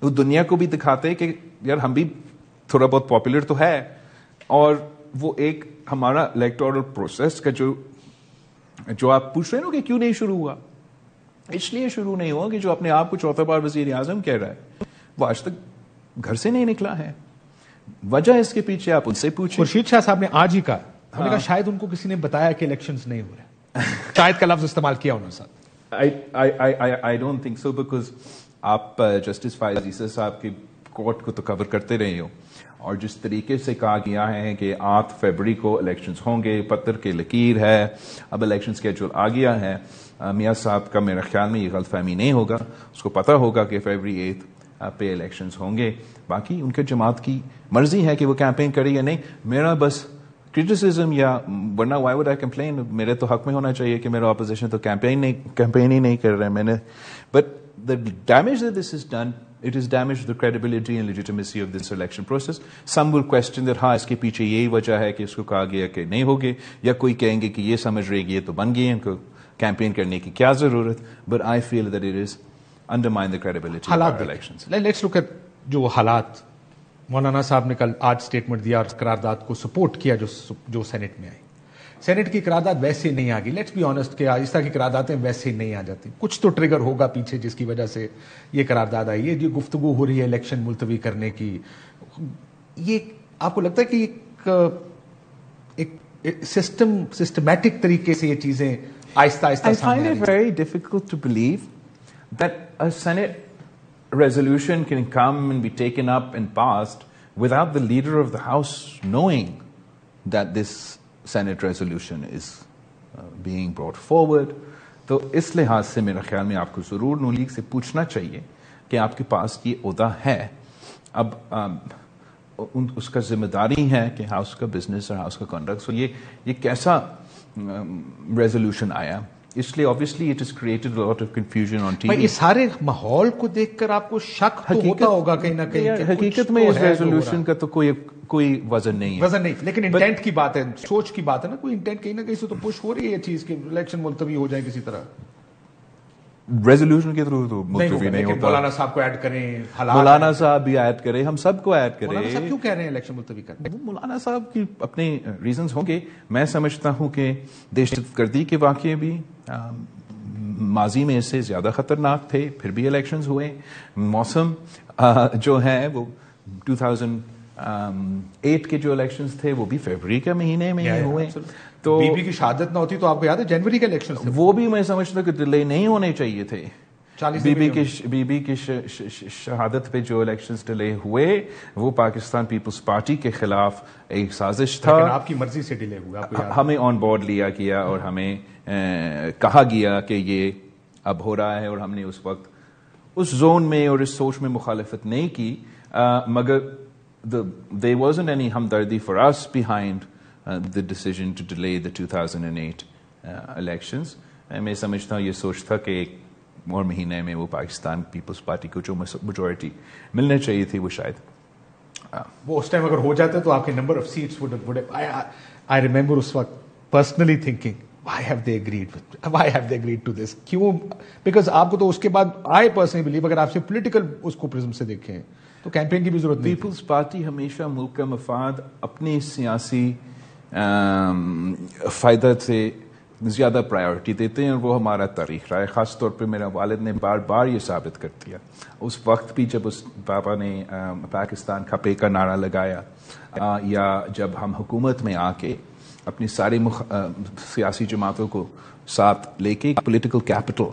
वो दुनिया को भी दिखाते कि यार हम भी थोड़ा बहुत पॉपुलर तो है और वो एक हमारा इलेक्टोरल प्रोसेस का जो जो आप पूछ रहे हो कि क्यों नहीं शुरू हुआ इसलिए शुरू नहीं हुआ कि जो अपने आप को चौथा बार वजीर आजम कह रहा है वो आज तक घर से नहीं निकला है वजह इसके पीछे आप उनसे पूछे खुर्शीद शाह साहब ने आज ही कहा हमने कहा हाँ। शायद उनको किसी ने बताया कि इलेक्शंस नहीं हो रहे शायद का लफ्ज इस्तेमाल किया उन्होंने साथ I don't think so because आप जस्टिस uh, फायजी साहब की कोर्ट को तो कवर करते रहे हो और जिस तरीके से कहा गया है कि आठ फरवरी को इलेक्शंस होंगे पत्थर के लकीर है अब इलेक्शन स्केजूल आ गया है मियाँ साहब का मेरे ख्याल में ये गलत फहमी नहीं होगा उसको पता होगा कि फरवरी एथ पे इलेक्शंस होंगे बाकी उनके जमात की मर्जी है कि वो कैंपेन करे या नहीं मेरा बस क्रिटिसिज्म या वरना वाई वुड आई कंप्लेन मेरे तो हक में होना चाहिए कि मेरा अपोजिशन तो कैंपेन नहीं कैंपेन ही नहीं कर रहे मैंने but the damage this is done it has damaged the credibility and legitimacy of this election process. Some will question that, ha, iske piche yeh wajah hai ki isko kaha gaya ki nahi hoge, ya koi kahenge ki yeh samajh rahe to ban gaye inko campaign karne ki kya zarurat, but I feel that it is undermine the credibility halat of the elections. Let's look at jo halat. Maulana sahab ne kal aaj statement diya aur karardad ko support kiya jo jo senate mein aaye. Senate की करारदाद वैसे नहीं आ गई let's be honest कि इस तरह की करारदादें वैसे नहीं आ जाती कुछ तो ट्रिगर होगा पीछे जिसकी वजह से ये करारदाद आई है जो गुफ्तगु हो रही है इलेक्शन मुलतवी करने की ये आपको लगता है कि एक, एक, एक सिस्टम सिस्टमैटिक तरीके से ये चीजें आहिस्ता आहिस्ता I find it very difficult to believe that a senate resolution can come and be taken up and passed without the leader of the house knowing that this senate resolution is being brought forward तो इस लिहाज से मेरे ख्याल में आपको ज़रूर नू लीग से पूछना चाहिए कि आपके पास ये उदा है अब आ, um, उन उसका जिम्मेदारी है कि हाउस का बिजनेस और हाउस का कॉन्ट्रैक्ट सो ये ये कैसा रेजोल्यूशन um, आया इसलिए obviously it is created lot of confusion on TV इस सारे माहौल को देखकर आपको शक तो होता होगा कहीं ना कहीं हकीकत में तो इस रेजोल्यूशन का तो कोई कोई वजन नहीं है वजन नहीं लेकिन इंटेंट की बात है सोच की बात है ना कोई इंटेंट कहीं ना कहीं से तो पुश हो रही है चीज कि इलेक्शन मुलतवी हो जाए किसी तरह रेजोल्यूशन के थ्रू तो मुल्क नहीं, नहीं होता मौलाना साहब को ऐड करें मौलाना साहब भी ऐड करें हम सबको ऐड करें मौलाना क्यों कह रहे हैं इलेक्शन मुलतवी कर मौलाना साहब की अपने रीजंस होंगे मैं समझता हूं कि देशकर्दी के वाक्य भी माजी में इससे ज़्यादा ख़तरनाक थे फिर भी इलेक्शन हुए मौसम जो है वो टू एट के जो इलेक्शंस थे वो भी फरवरी के महीने में ही हुए तो बीबी की शहादत ना होती तो आपको याद है जनवरी के इलेक्शन वो भी मैं समझता कि डिले नहीं होने चाहिए थे बीबी की बीबी की शहादत पे जो इलेक्शंस डिले हुए वो पाकिस्तान पीपल्स पार्टी के खिलाफ एक साजिश था आपकी मर्जी से डिले हुआ हमें ऑन बोर्ड लिया गया और हमें ए, कहा गया कि ये अब हो रहा है और हमने उस वक्त उस जोन में और इस सोच में मुखालफत नहीं की आ, मगर दे वॉज एनी हमदर्दी for us behind Uh, the decision to delay the 2008 uh, elections. I may samajhta ye soch tha ke aur mahine mein wo Pakistan People's Party ko majority milne chahiye thi wo shayad ah, wo us time agar ho jata to number of seats would have, would I, remember personally thinking why have they agreed why have they agreed to this kyun because aapko to uske baad i personally believe political prism se dekhe to campaign ki bhi zarurat nahi people's party hamesha mulk ka फ़ायदा से ज़्यादा priority देते हैं वो हमारा तारीख रहा है ख़ास तौर पे मेरे वालद ने बार बार ये साबित कर दिया उस वक्त भी जब उस बाबा ने पाकिस्तान खपे का नारा लगाया आ, या जब हम हुकूमत में आके अपनी सारी सियासी जमातों को साथ लेके पॉलिटिकल कैपिटल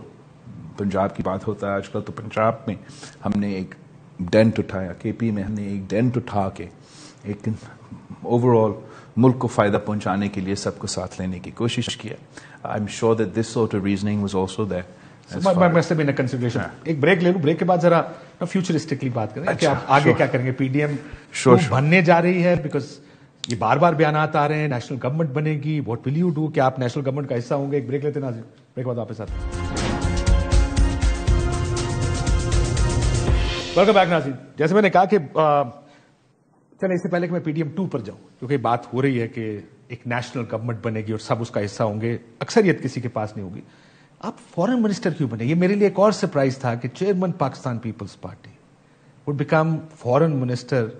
पंजाब की बात होता है आजकल तो पंजाब में हमने एक डेंट उठाया के पी में हमने एक डेंट उठा के एक ओवरऑल मुल्क को फ़ायदा पहुंचाने के लिए सबको साथ लेने की कोशिश किया I am sure that this sort of reasoning was also there एक ब्रेक ले लूं ब्रेक के बाद जरा फ्यूचरिस्टिकली बात करें अच्छा, कि आप आगे sure. क्या करेंगे पीडीएम श्योर sure, बनने जा रही है बिकॉज ये बार बार बयान आ रहे हैं नेशनल गवर्नमेंट बनेगी व्हाट विल यू डू क्या आप नेशनल गवर्नमेंट का हिस्सा होंगे एक ब्रेक लेते नाजिर ब्रेक बाद आपके साथ वेलकम बैक नाजिर जैसे मैंने कहा कि चले इससे पहले कि मैं पीडीएम टू पर जाऊं क्योंकि बात हो रही है कि एक नेशनल गवर्नमेंट बनेगी और सब उसका हिस्सा होंगे अक्सरियत किसी के पास नहीं होगी आप फॉरेन मिनिस्टर क्यों बने ये मेरे लिए एक और सरप्राइज था कि chairman Pakistan peoples party would become foreign minister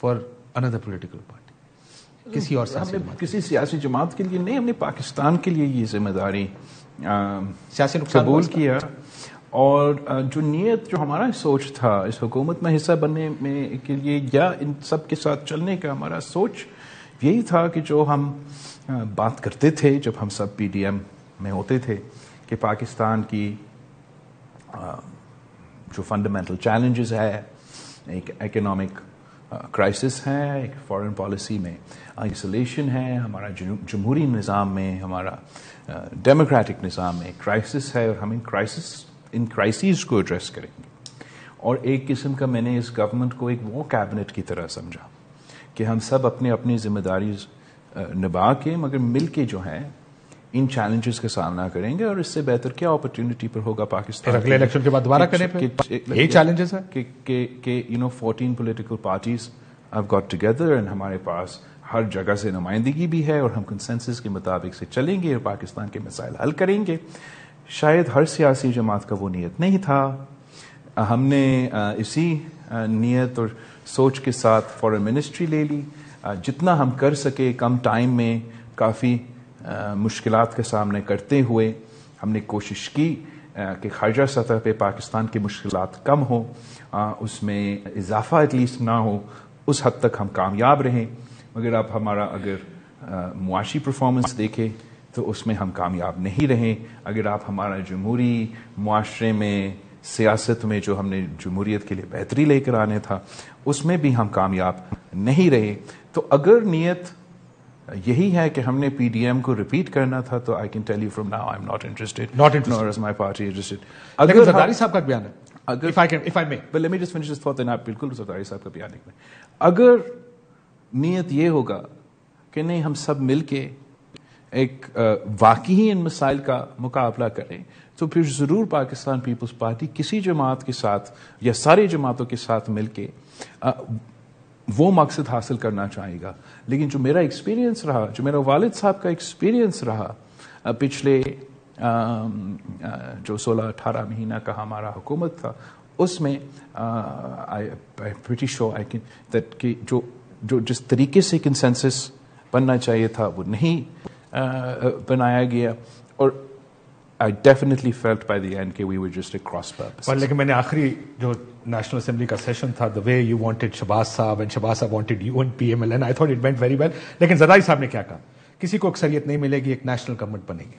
for another political party किसी और हमने किसी सियासी जमात के लिए नहीं हमने पाकिस्तान के लिए ये जिम्मेदारी सियासी नुकसान किया और जो नीयत जो हमारा सोच था इस हुकूमत में हिस्सा बनने में के लिए या इन सब के साथ चलने का हमारा सोच यही था कि जो हम बात करते थे जब हम सब पीडीएम में होते थे कि पाकिस्तान की जो फंडामेंटल चैलेंजेस है एक इकोनॉमिक क्राइसिस है एक फॉरेन पॉलिसी में आइसोलेशन है हमारा जमहूरी निज़ाम में हमारा डेमोक्रेटिक निज़ाम में क्राइसिस है और हम इन क्राइसिस इन क्राइसिस को एड्रेस करेंगे और एक किस्म का मैंने इस गवर्नमेंट को एक वो कैबिनेट की तरह समझा कि हम सब अपने अपनी जिम्मेदारी निभा के मगर मिल के जो है इन चैलेंजेस का सामना करेंगे और इससे बेहतर क्या अपॉर्चुनिटी पर होगा पाकिस्तान अगले इलेक्शन के बाद दोबारा करें ये चैलेंजेस है कि के you know 14 political parties have got together and हमारे पास हर जगह से नुमाइंदगी भी है और हम कंसेंसस के मुताबिक से चलेंगे और पाकिस्तान के मसाइल हल करेंगे शायद हर सियासी जमात का वो नीयत नहीं था हमने इसी नीयत और सोच के साथ फॉरेन मिनिस्ट्री ले ली जितना हम कर सके कम टाइम में काफ़ी मुश्किल के सामने करते हुए हमने कोशिश की कि खारजा सतह पे पाकिस्तान की मुश्किल कम हो उसमें इजाफा एटलीस्ट ना हो उस हद तक हम कामयाब रहें मगर आप हमारा अगर मुआशी परफॉर्मेंस देखें तो उसमें हम कामयाब नहीं रहे अगर आप हमारा जमहूरी माशरे में सियासत में जो हमने जमहूरीत के लिए बेहतरी लेकर आने था उसमें भी हम कामयाब नहीं रहे तो अगर नीयत यही है कि हमने पीडीएम को रिपीट करना था तो I can tell you from now I am not interested not interested my party interested अगर जरदारी हाँ, साहब का बयान है अगर if I can if I may but let me just finish this thought and आप बिल्कुल जरदारी साहब का बयान है अगर नीयत ये होगा कि नहीं हम सब मिलके एक वाकई ही इन मिसाइल का मुकाबला करें तो फिर ज़रूर पाकिस्तान पीपल्स पार्टी किसी जमात के साथ या सारी जमातों के साथ मिल के वो मकसद हासिल करना चाहेगा लेकिन जो मेरा एक्सपीरियंस रहा जो मेरा वालिद साहब का एक्सपीरियंस रहा पिछले जो सोलह अठारह महीना का हमारा हुकूमत था उसमें I show I can that कि जो जो जिस तरीके से कंसेंसस बनना चाहिए था वो नहीं बनाया गया और I definitely felt by the end के we were just a cross purpose लेकिन मैंने आखिरी जो नेशनल असेंबली का सेशन था the way you wanted Shahbaz साहब एंड शबाज साहब wanted you and L and I thought it went very well लेकिन जदाई साहब ने क्या कहा किसी को अक्सरियत नहीं मिलेगी एक नेशनल गवर्नमेंट बनेगी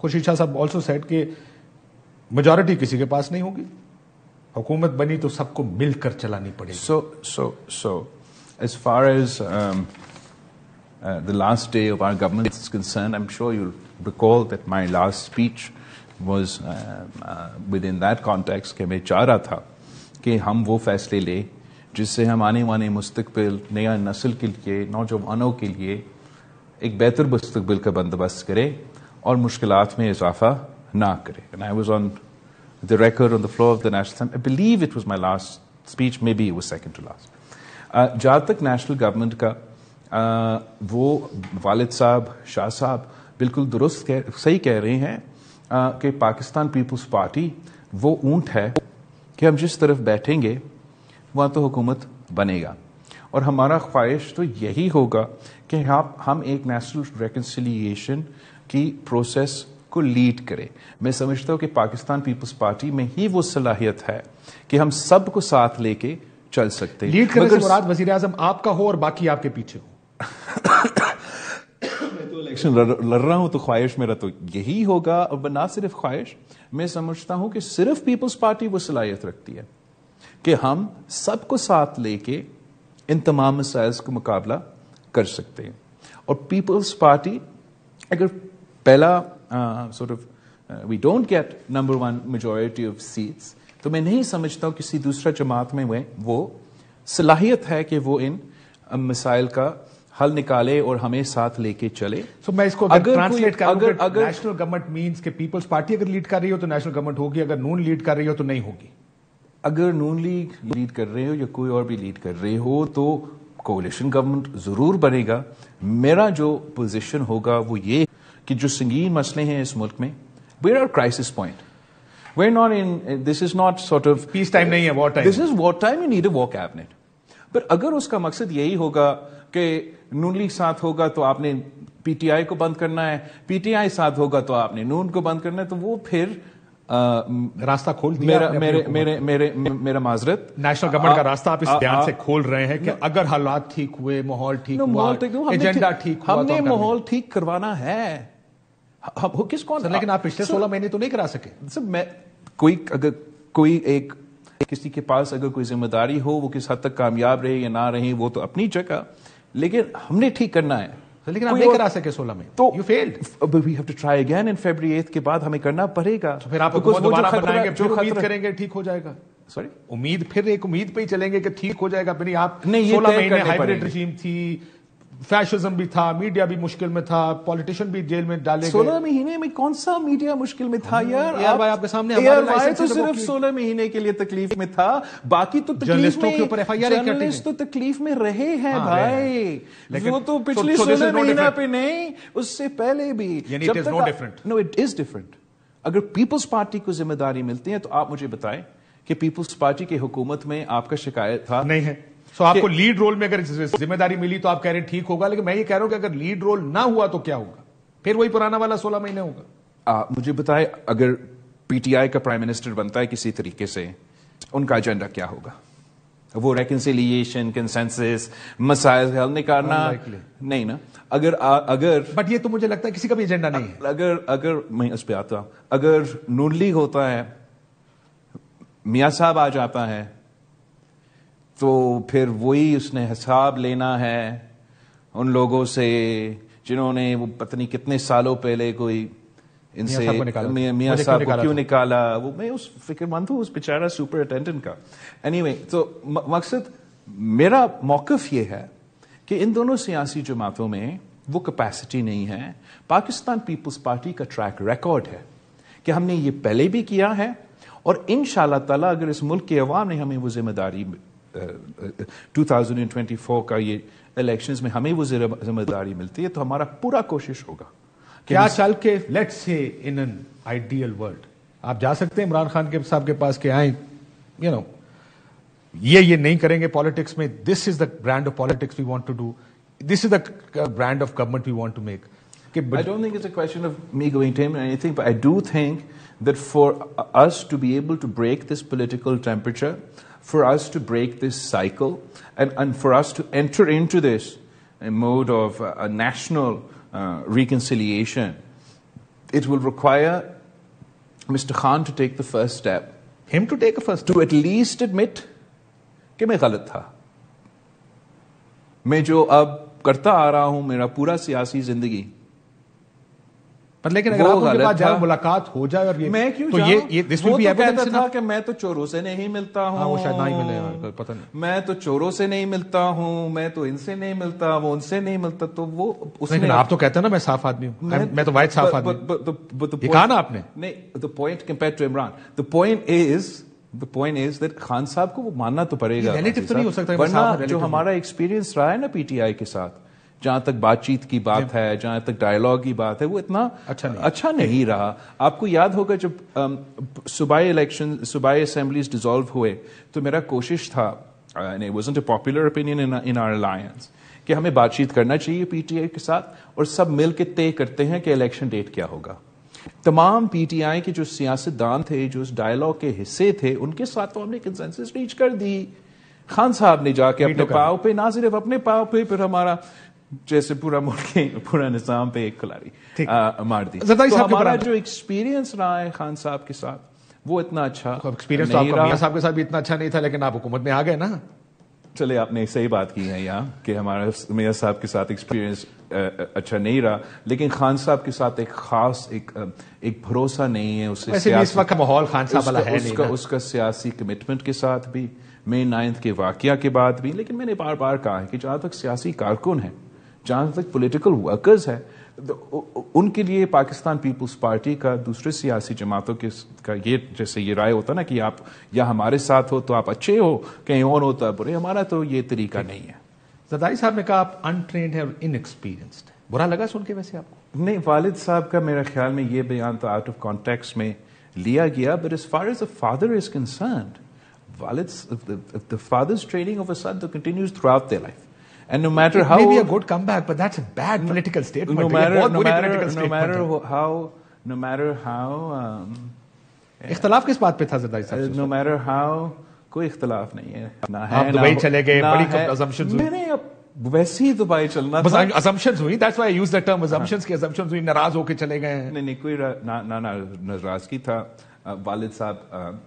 खुशी शाह साहब ऑल्सो सेट कि मेजोरिटी किसी के पास नहीं होगी हुकूमत बनी तो सबको मिलकर चलानी पड़ेगी so so so as far as Uh, the last day of our government is concerned, I'm sure you'll recall that my last speech was uh, uh, within that context کہ میں چاہ رہا تھا کہ ہم وہ فیصلے لے جس سے ہم آنے وانے مستقبل نیا نسل کے لیے نوجوانوں کے لیے ایک بہتر مستقبل کا بندبست کرے اور مشکلات and I was on the record on the floor of the national assembly I believe it was my last speech maybe it was second to last uh, جہاں تک national government वो वालिद साहब शाह साहब बिल्कुल दुरुस्त कह सही कह रहे हैं कि पाकिस्तान पीपल्स पार्टी वो ऊंट है कि हम जिस तरफ बैठेंगे वहाँ तो हुकूमत बनेगा और हमारा ख्वाहिश तो यही होगा कि आप हम एक नेशनल रेकन्सिलिएशन की प्रोसेस को लीड करें मैं समझता हूँ कि पाकिस्तान पीपल्स पार्टी में ही वो सलाहियत है कि हम सबको साथ लेके चल सकते हैं लीड करने से मुराद वजीर आजम आपका हो और बाकी आपके पीछे हो मैं तो इलेक्शन लड़ रहा हूं तो ख्वाहिश मेरा तो यही होगा और ना सिर्फ ख्वाहिश मैं समझता हूं कि सिर्फ पीपल्स पार्टी वो सलाहियत रखती है कि हम सबको साथ लेके इन तमाम मसाइल को मुकाबला कर सकते हैं और पीपल्स पार्टी अगर पहला sort of we don't get number one majority of seats तो मैं नहीं समझता हूं किसी दूसरा जमात में वो सलाहियत है कि वो इन मिसाइल का हल निकाले और हमें साथ लेके चले so, मैं इसको अगर ट्रांसलेट कर अगर अगर नेशनल गवर्नमेंट मींस के पीपल्स पार्टी अगर लीड कर रही हो तो नेशनल गवर्नमेंट होगी अगर नून लीड कर रही हो तो नहीं होगी अगर नून लीग लीड कर रहे हो या कोई और भी लीड कर रहे हो तो कोलिशन गवर्नमेंट जरूर बनेगा मेरा जो पोजिशन होगा वो ये कि जो संगीन मसले हैं इस मुल्क में we're are crisis point we're not in this is not sort of peace time नहीं है war time this is war time you need a पर अगर उसका मकसद यही होगा कि नून लीग साथ होगा तो आपने पीटीआई को बंद करना है पीटीआई साथ होगा तो आपने नून को बंद करना है तो वो फिर आ, रास्ता खोल दिया मेरा मेरे मेरे मेरे मेरा माजरत नेशनल गवर्नमेंट का रास्ता आप इस ध्यान से खोल रहे हैं कि अगर हालात ठीक हुए माहौल ठीक हुआ तो एजेंडा ठीक हुआ तो हमने माहौल ठीक करवाना है हम किस कौन लेकिन आप पिछले सोलह महीने तो नहीं करा सके सर मैं कोई अगर कोई एक किसी के पास अगर कोई जिम्मेदारी हो वो किस हद तक कामयाब रहे या ना रहे वो तो अपनी जगह लेकिन हमने ठीक करना है लेकिन आप नहीं करा सके सोलह में तो you failed we have to try again in February eighth के बाद हमें करना पड़ेगा तो फिर आप दोबारा बनाएंगे उम्मीद करेंगे ठीक हो जाएगा सॉरी उम्मीद फिर एक उम्मीद पे ही चलेंगे कि ठीक हो जाएगा आप नहीं सोलह महीने हाइब्रिड रिजीम थी फैशिज्म भी था मीडिया भी मुश्किल में था पॉलिटिशियन भी जेल में डाले सोलह महीने में कौन सा मीडिया मुश्किल में था यार, यार हाँ, आप, आपके सामने हमारे तो, तो सिर्फ सोलह महीने के लिए तकलीफ में था बाकी तो तकलीफ में ऊपर जर्नलिस्ट तो तकलीफ में रहे हैं हाँ, भाई वो तो पिछले सोलह महीने पे नहीं उससे पहले भी नो इट इज डिफरेंट अगर पीपुल्स पार्टी को जिम्मेदारी मिलती है तो आप मुझे बताएं कि पीपुल्स पार्टी की हुकूमत में आपका शिकायत था नहीं है सो आपको लीड रोल में अगर जिम्मेदारी मिली तो आप कह रहे ठीक होगा लेकिन मैं ये कह रहा हूं कि अगर लीड रोल ना हुआ तो क्या होगा फिर वही पुराना वाला सोलह महीने होगा आ, मुझे बताए अगर पीटीआई का प्राइम मिनिस्टर बनता है किसी तरीके से उनका एजेंडा क्या होगा वो रेकन्सिलियेशन कंसेंसस मसाइल हल निकालना नहीं ना अगर आ, अगर बट ये तो मुझे लगता है किसी का भी एजेंडा नहीं है अगर अगर मैं उस पर आता हूं अगर नून लीग होता है मियाँ साहब आ जाता है तो फिर वही उसने हिसाब लेना है उन लोगों से जिन्होंने वो पत्नी कितने सालों पहले कोई इनसे मियाँ साहब को क्यों निकाला वो मैं उस फिक्रमंद हूँ उस बेचारा सुपर अटेंडेंट का एनी anyway, तो मकसद मेरा मौकफ ये है कि इन दोनों सियासी जमातों में वो कैपेसिटी नहीं है पाकिस्तान पीपल्स पार्टी का ट्रैक रिकॉर्ड है कि हमने ये पहले भी किया है और इन ताला अगर इस मुल्क के अवाम ने हमें वो जिम्मेदारी 2024 uh, uh, का ये इलेक्शंस में हमें वो जिम्मेदारी मिलती है तो हमारा पूरा कोशिश होगा क्या चल के let's say in an ideal world आप जा सकते हैं इमरान खान के साहब के पास के आए यू नो ये ये नहीं करेंगे पॉलिटिक्स में this is the brand of politics we want to do this is the brand of government we want to make I don't think it's a question of me going to him or anything, but I do think that for us to be able to break this political for us to break this cycle and, and for us to enter into this mode of uh, a national uh, reconciliation. It will require Mr. Khan to take the first step. Him to take a first step. To at least admit कि मैं गलत था मैं जो अब करता आ रहा हूं मेरा पूरा सियासी जिंदगी लेकिन अगर आपके पास जाए मुलाकात हो जाए और ये मैं क्यों तो ये ये दिस तो था कि मैं तो चोरों से नहीं मिलता हूं हाँ, वो शायद ना ही मिले पता नहीं मैं तो चोरों से नहीं मिलता मैं तो इनसे नहीं मिलता वो उनसे नहीं मिलता तो वो उसने आप तो कहते हैं ना मैं साफ आदमी मैं तो वाइट साफ आदमी कहा ना आपने नहीं the point compare to Imran the point is the point is that Khan साहब को वो मानना तो पड़ेगा रिलेटिव तो नहीं हो सकता वरना जो हमारा एक्सपीरियंस रहा है ना पीटीआई के साथ जहां तक बातचीत की बात है जहां तक डायलॉग की बात है वो इतना अच्छा नहीं अच्छा नहीं रहा आपको याद होगा जब सूबाई इलेक्शन सूबाई असम्बलीज डिजोल्व हुए तो मेरा कोशिश था was a popular opinion in our alliance कि हमें बातचीत करना चाहिए पीटीआई के साथ और सब मिल के तय करते हैं कि इलेक्शन डेट क्या होगा तमाम पीटीआई के जो सियासतदान थे जो उस डायलॉग के हिस्से थे उनके साथ तो हमने कंसेंसस रीच कर दी खान साहब ने जाके अपने पाव पे ना सिर्फ अपने पाव पे फिर हमारा जैसे पूरा मुल्क पूरा निज़ाम पे एक खिलाड़ी मार दी तो हमारा जो एक्सपीरियंस रहा है खान साहब के साथ वो इतना अच्छा एक्सपीरियंस तो, तो आपका साहब के साथ भी इतना अच्छा नहीं था लेकिन आप हुकूमत में आ गए ना चले आपने सही बात की है यहाँ कि हमारा मेयर साहब के साथ एक्सपीरियंस अच्छा नहीं रहा लेकिन खान साहब के साथ एक खास एक एक भरोसा नहीं है उससे इस वक्त का माहौल खान साहब वाला है उसका, नहीं उसका सियासी कमिटमेंट के साथ भी मई नाइन्थ के वाकया के बाद भी लेकिन मैंने बार बार कहा है कि जहां तक सियासी कारकुन है जहां तक पॉलिटिकल वर्कर्स है उनके लिए पाकिस्तान पीपल्स पार्टी का दूसरे सियासी जमातों के का ये जैसे ये राय होता ना कि आप या हमारे साथ हो तो आप अच्छे हो कहीं और हो तो आप बुरे हमारा तो ये तरीका नहीं है जदाई साहब ने कहा आप अनट्रेन है और इनएक्सपीरियंस्ड है बुरा लगा सुन के वैसे आपको नहीं वालिद साहब का मेरे ख्याल में ये बयान तो आउट ऑफ कॉन्टेक्ट में लिया गया but is far is a father is concern वालिद the fathers training of a son continues throughout the life And no matter it how. Maybe a good comeback, but that's a bad political statement. No matter, no matter, no matter how. No matter how. Um, इख्तलाफ किस बात पे था ज़्यादा साहब no matter how कोई इख्तलाफ नहीं है ना है आप दुबई चले गए बड़ी अजम्पशंस मैंने अब वैसे ही दुबई चलना बस अजम्पशंस हुई that's why I use the term assumptions की अजम्पशंस हुई नाराज होके चले गए नहीं नहीं कोई ना ना नाराजगी था वालिद साहब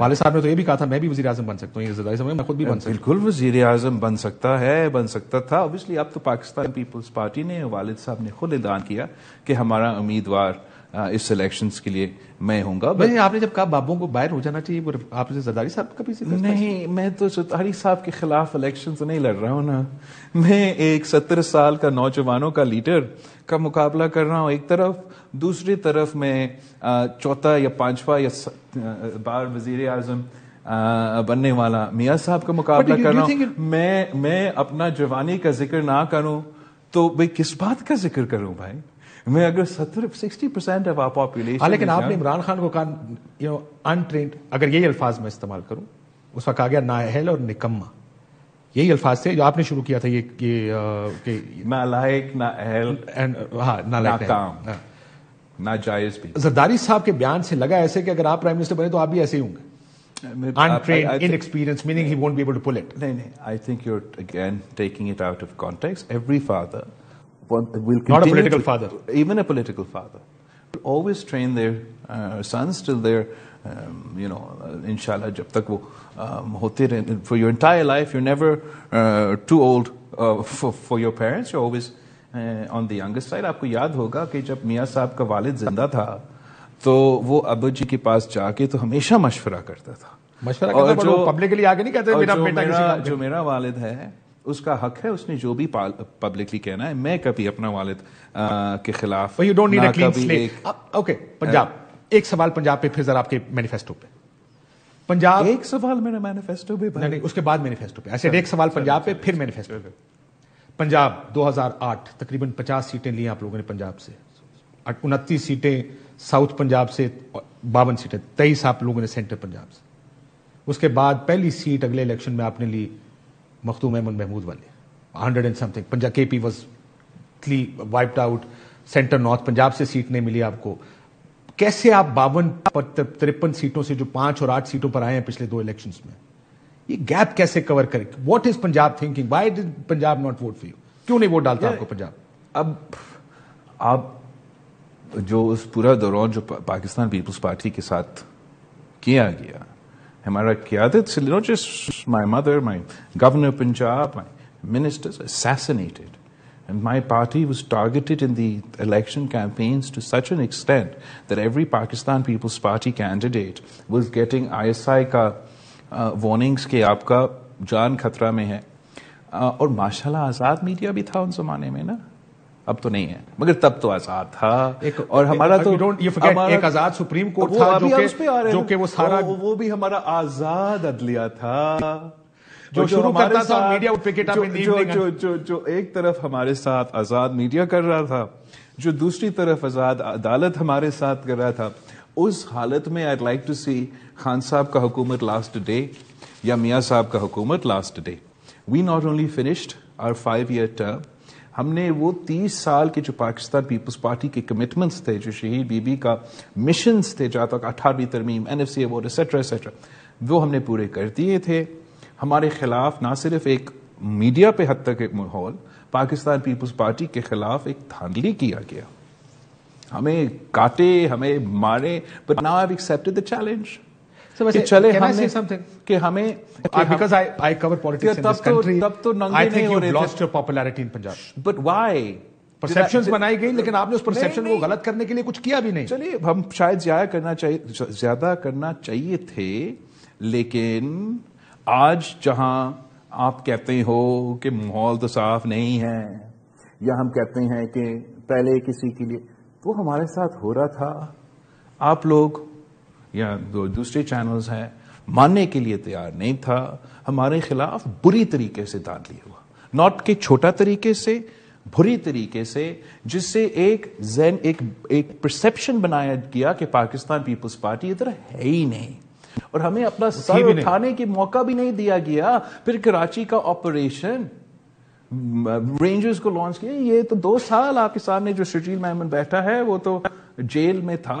वाले साहब ने तो ये भी कहा था मैं भी वजी बन सकता हूँ इस समय मैं खुद भी बन सकता बिल्कुल वजी आजम बन सकता है बन सकता था ऑब्वियसली अब तो पाकिस्तान पीपल्स पार्टी ने वालिद साहब ने खुद ऐलान किया कि हमारा उम्मीदवार इस सिलेक्शन के लिए मैं हूँ आपने जब कहा बाबों को बाहर हो जाना चाहिए वो जरदारी साहब कभी से नहीं मैं तो जरदारी साहब के खिलाफ इलेक्शन से नहीं लड़ रहा हूँ ना मैं एक सत्तर साल का नौजवानों का लीडर का मुकाबला कर रहा हूँ एक तरफ दूसरी तरफ मैं चौथा या पांचवा या बार वजीर आजम बनने वाला मियाँ साहब का मुकाबला कर रहा हूँ मैं मैं अपना जवानी का जिक्र ना करूँ तो भाई किस बात का जिक्र करूँ भाई में अगर सत्तर sixty percent of our population लेकिन आपने इमरान खान को कहा यू नो अनट्रेन अगर यही अल्फाज में इस्तेमाल करूं उस वक्त आ गया नाहल और निकम्मा यही अल्फाज थे जो आपने शुरू किया था ये ये नालायक नाअहल एंड हाँ नालायक ना हाँ। जायज भी जरदारी साहब के बयान से लगा ऐसे कि अगर आप प्राइम मिनिस्टर बने तो आप भी ऐसे ही होंगे untrained, inexperienced, meaning he won't be able to pull it. No, no. I think you're again taking it out of context. Every will continue not a political to, father even a political father to always train their uh, sons till they're um, you know uh, inshallah jab tak wo um, hote um, for your entire life you're never uh, too old uh, for, for your parents you're always uh, on the younger side आपको याद होगा कि जब मियाँ साहब का वालिद जिंदा था तो वो अबू जी के पास जाके तो हमेशा मशवरा करता था मशवरा करता जो पब्लिक के लिए आगे नहीं कहते मेरा बेटा जो मेरा वालिद है उसका हक है उसने जो भी पब्लिकली कहना है मैं कभी अपना वालिद के खिलाफ you don't need a clean slate okay Punjab एक सवाल पंजाब पे फिर जरा आपके मैनिफेस्टो पे पंजाब एक सवाल मेरे मैनिफेस्टो पे नहीं नहीं उसके बाद मैनिफेस्टो पे ऐसे एक सवाल पंजाब पे फिर मैनिफेस्टो पे पंजाब 2008 तकरीबन 50 सीटें ली आप लोगों ने पंजाब से उनतीस सीटें साउथ पंजाब से बावन सीटें तेईस आप लोगों ने सेंटर पंजाब से उसके बाद पहली सीट अगले इलेक्शन में आपने ली Mehmood Mehmood hundred and something Punjab के P was clean wiped out centre north Punjab से सीट नहीं मिली आपको कैसे आप बावन तिरपन सीटों से जो पांच और आठ सीटों पर आए हैं पिछले दो इलेक्शन में ये गैप कैसे कवर करें what is Punjab thinking why does Punjab not vote for you क्यों नहीं वोट डालता आपको पंजाब अब आप जो उस पूरा दौरान जो पाकिस्तान पीपुल्स पार्टी के साथ किया गया right? Qiyadat not just my mother, my governor of Punjab, my ministers assassinated. And my party was targeted in the election campaigns to such an extent that every Pakistan People's Party candidate was getting ISI ka uh, warnings ke aapka जान hai. में है और माशाल्लाह Azad Media bhi tha un ज़माने में na. अब तो नहीं है मगर तब तो आजाद था एक, और हमारा तो एक आजाद सुप्रीम कोर्ट था जो के, जो के वो सारा वो, वो भी हमारा आजाद अदलिया था जो, जो शुरू करता था मीडिया पिकेट जो, जो, जो, जो, जो एक तरफ हमारे साथ आजाद मीडिया कर रहा था जो दूसरी तरफ आजाद अदालत हमारे साथ कर रहा था उस हालत में I like to see Khan साहब का हुकूमत लास्ट डे या मियाँ साहब का हुकूमत last day we not only finished our five year term हमने वो तीस साल के जो पाकिस्तान पीपल्स पार्टी के कमिटमेंट्स थे जो शहीद बीबी का मिशन थे जहाँ तक अठारहवीं तरमीम N F C award etcetera etcetera वो हमने पूरे कर दिए थे हमारे खिलाफ ना सिर्फ एक मीडिया पे हद तक एक माहौल पाकिस्तान पीपल्स पार्टी के खिलाफ एक धांधली किया गया हमें काटे हमें मारे but now I accepted the challenge कि चले हमने कि हमें तो- तब तो नंगे परसेप्शन बनाई गई लेकिन आपने उस परसेप्शन को गलत करने के लिए कुछ किया भी नहीं चलिए हम शायद ज्यादा करना चाहिए ज्यादा करना चाहिए थे लेकिन आज जहां आप कहते हो कि माहौल तो साफ नहीं है या हम कहते हैं कि पहले किसी के लिए वो हमारे साथ हो रहा था आप लोग या दो दूसरे चैनल्स हैं मानने के लिए तैयार नहीं था हमारे खिलाफ बुरी तरीके से दाद लिए हुआ नॉट के छोटा तरीके से बुरी तरीके से जिससे एक जैन एक एक परसेप्शन बनाया गया कि पाकिस्तान पीपल्स पार्टी इधर है ही नहीं और हमें अपना सर उठाने के मौका भी नहीं दिया गया फिर कराची का ऑपरेशन रेंजर्स को लॉन्च किया ये तो दो साल आपके सामने जो सुशील मेहमान बैठा है वो तो जेल में था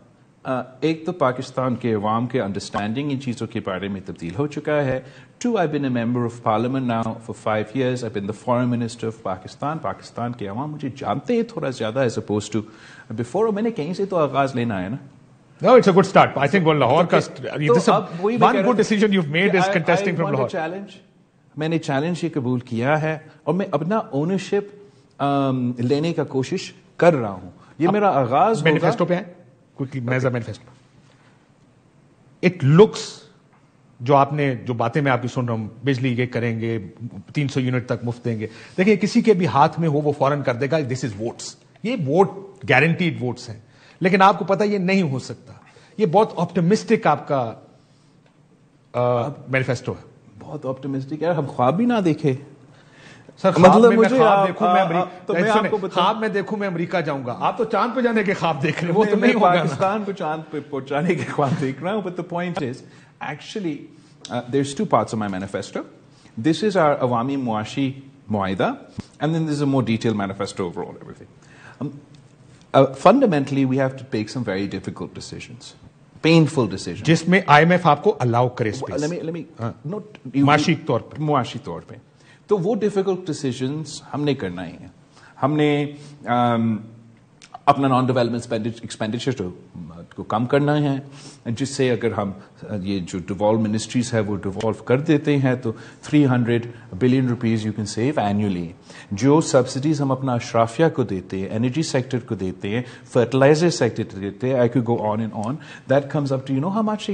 एक तो पाकिस्तान के अवाम के अंडरस्टैंडिंग इन चीज़ों के बारे में तब्दील हो चुका है to I been a member of parliament now for five years I been the foreign minister of Pakistan Pakistan के अवाम मुझे जानते हैं थोड़ा ज़्यादा एज अपोज टू बिफोर मैंने कहीं से तो आगाज़ लेना है ना No, it's a good start. I think well, Lahore okay. का I mean, this a, one good decision you've made is contesting I, I from Lahore. Challenge. मैंने चैलेंज ये कबूल किया है और मैं अपना ओनरशिप um, लेने का कोशिश कर रहा हूँ ये मेरा आगाज मैनिफेस्टो पे है क्विकली मैज मैनिफेस्टो इट लुक्स जो आपने जो बातें मैं आपकी सुन रहा हूं बिजली ये करेंगे 300 यूनिट तक मुफ्त देंगे देखिए किसी के भी हाथ में हो वो फॉरन कर देगा दिस इज वोट्स ये वोट गारंटीड वोट्स हैं लेकिन आपको पता ये नहीं हो सकता ये बहुत ऑप्टिमिस्टिक आपका मैनिफेस्टो uh, है बहुत ऑप्टिमिस्टिक है हम ख्वाब भी ना देखे सर मतलब मुझे आप, देखूं मैं अमरी... तो मैं आपको ख्वाब में देखूं मैं अमेरिका जाऊंगा आप तो चांद पे जाने के ख्वाब देख रहे हैं तो नहीं पाकिस्तान को चांद पे पहुंचाने के ख्वाब देख रहा हूं but the point is actually there is two parts of my manifesto this is our عوامی معاشی معاہدہ and then this is a more detail manifesto overall everything fundamentally we have to take some very difficult decisions painful decision जिसमें IMF आपको allow करे space let me let me not معاشی तौर पे معاشی तौर पे तो वो डिफिकल्ट डिसीजन हमने करना ही है हमने आम, um, अपना नॉन डेवलपमेंट एक्सपेंडिचर को कम करना है जिससे अगर हम ये जो डिवॉल्व मिनिस्ट्रीज है वो डिवॉल्व कर देते हैं तो 300 billion rupees you can save annually जो सब्सिडीज हम अपना अशराफिया को देते हैं एनर्जी सेक्टर को देते हैं फर्टिलाइजर सेक्टर को देते हैं आई क्यू go on and on that comes up to you know हम much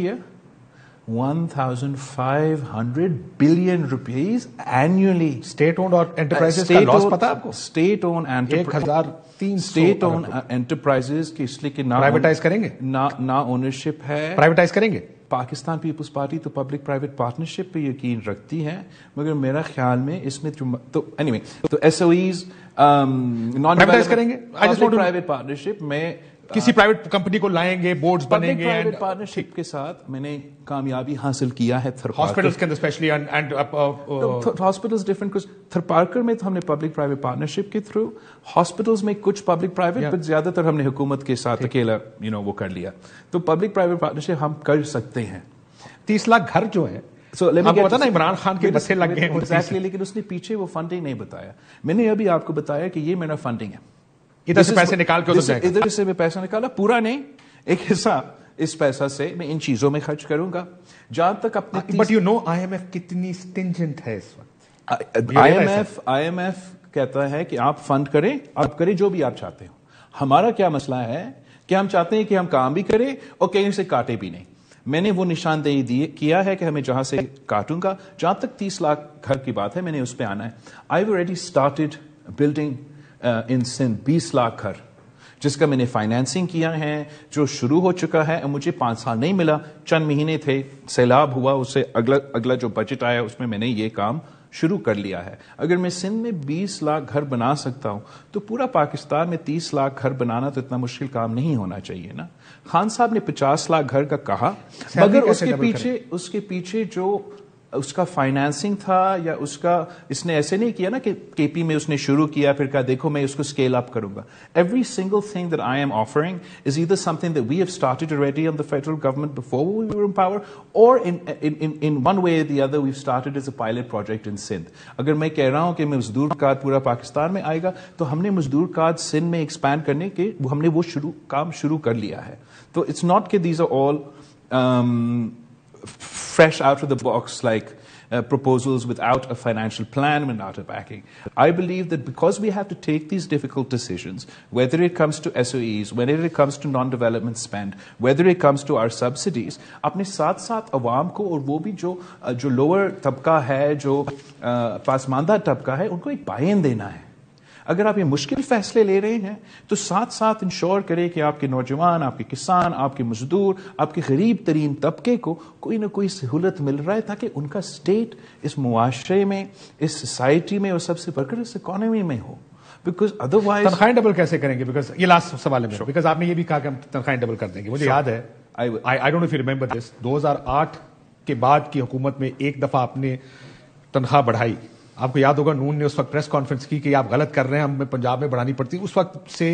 1,500 billion rupees annually. State owned or enterprises state का लॉस पता आपको? State owned enterprises. State owned uh, enterprises की इसलिए कि ना प्राइवेटाइज करेंगे ना ना ओनरशिप है प्राइवेटाइज करेंगे पाकिस्तान पीपल्स पार्टी तो पब्लिक प्राइवेट पार्टनरशिप पे यकीन रखती है मगर मेरा ख्याल में इसमें तो एनीवे anyway, तो एसओईज नॉन um, करेंगे I just want private partnership में किसी प्राइवेट कंपनी को लाएंगे बोर्ड्स बनेंगे प्राइवेट पार्टनरशिप के साथ मैंने कामयाबी हासिल किया है हॉस्पिटल्स के अंदर स्पेशली एंड हॉस्पिटल्स डिफरेंट कुछ थरपार्कर में तो हमने पब्लिक प्राइवेट पार्टनरशिप के थ्रू हॉस्पिटल्स में कुछ पब्लिक प्राइवेट बट ज्यादातर हमने हुकूमत के साथ अकेला यू नो वो कर लिया तो पब्लिक प्राइवेट पार्टनरशिप हम कर सकते हैं तीस लाख घर जो है So, पता ना इमरान खान के बसे लग गए लेकिन उसने पीछे वो फंडिंग नहीं बताया मैंने अभी आपको बताया कि ये मेरा फंडिंग है इधर से पैसे निकाल के इधर से मैं पैसा निकाला पूरा नहीं एक हिस्सा इस पैसा से मैं इन चीजों में खर्च करूंगा जहां तक अपने बट यू नो आईएमएफ कितनी स्टिंजेंट है इस वक्त आईएमएफ आईएमएफ कहता है कि आप फंड करें आप करें जो भी आप चाहते हो हमारा क्या मसला है कि हम चाहते हैं कि हम काम भी करें और कहीं से काटे भी नहीं मैंने वो निशानदेही दिए किया है कि हमें जहां से काटूंगा जहां तक तीस लाख घर की बात है मैंने उस पर आना है I already started building in Sindh बीस लाख घर जिसका मैंने फाइनेंसिंग किया है जो शुरू हो चुका है और मुझे पांच साल नहीं मिला चंद महीने थे सैलाब हुआ उससे अगला अगला जो बजट आया उसमें मैंने ये काम शुरू कर लिया है अगर मैं सिंध में 20 लाख घर बना सकता हूं तो पूरा पाकिस्तान में 30 लाख घर बनाना तो इतना मुश्किल काम नहीं होना चाहिए ना खान साहब ने 50 लाख घर का कहा मगर उसके पीछे उसके पीछे जो उसका फाइनेंसिंग था या उसका इसने ऐसे नहीं किया ना कि केपी में उसने शुरू किया फिर कहा देखो मैं उसको स्केल अप करूंगा every single thing that I am offering is इधर something that we have started already on the federal government before we were in power और in in in one way the other we started as a pilot project in Sindh अगर मैं कह रहा हूं कि मजदूर card पूरा पाकिस्तान में आएगा तो हमने मजदूर कार्ड सिंध में एक्सपैंड करने के हमने वो शुरू काम शुरू कर लिया है तो इट्स नॉट के these are all fresh out of the box like uh, proposals without a financial plan, without a backing. I believe that because we have to take these difficult decisions, whether it comes to SOEs, whether it comes to non-development spend, whether it comes to our subsidies, अपने साथ साथ आवाम को और वो भी जो जो लोअर तबका है जो पासमानदा तबका है उनको एक buy देना है अगर आप ये मुश्किल फैसले ले रहे हैं तो साथ साथ इंश्योर करें कि आपके नौजवान आपके किसान आपके मजदूर आपके गरीब तरीन तबके को कोई ना कोई सहूलत मिल रहा है ताकि उनका स्टेट इस मुआरे में इस सोसाइटी में और सबसे बढ़कर इस इकोनॉमी में हो बिकॉज अदरवाइज तनख्वाहें डबल कैसे करेंगे बिकॉज ये लास्ट सवाल है बिकॉज sure. आपने ये भी कहा कि हम तनख्वाहें डबल कर देंगे मुझे sure. याद है I I don't remember this 2008 के बाद की हुकूमत में एक दफा आपने तनख्वाह बढ़ाई आपको याद होगा नून ने उस वक्त प्रेस कॉन्फ्रेंस की कि आप गलत कर रहे हैं हमें पंजाब में बढ़ानी पड़ती उस वक्त से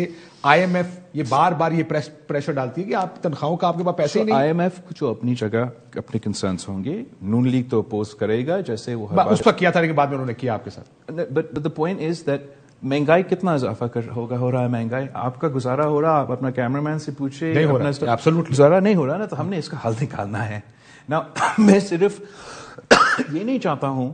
आईएमएफ ये बार बार ये प्रेस प्रेशर डालती है कि आप तनख्वाहों का आपके पास पैसे नहीं आईएमएफ जो अपनी जगह अपने कंसर्न होंगे नून लीग तो अपोज करेगा जैसे वो उस वक्त किया था लेकिन बाद में उन्होंने किया आपके साथ but the point is that महंगाई कितना इजाफा कर होगा हो रहा है महंगाई आपका गुजारा हो रहा आप अपना कैमरामैन से पूछे गुजारा नहीं हो रहा ना तो हमने इसका हल निकालना है ना मैं सिर्फ ये नहीं चाहता हूं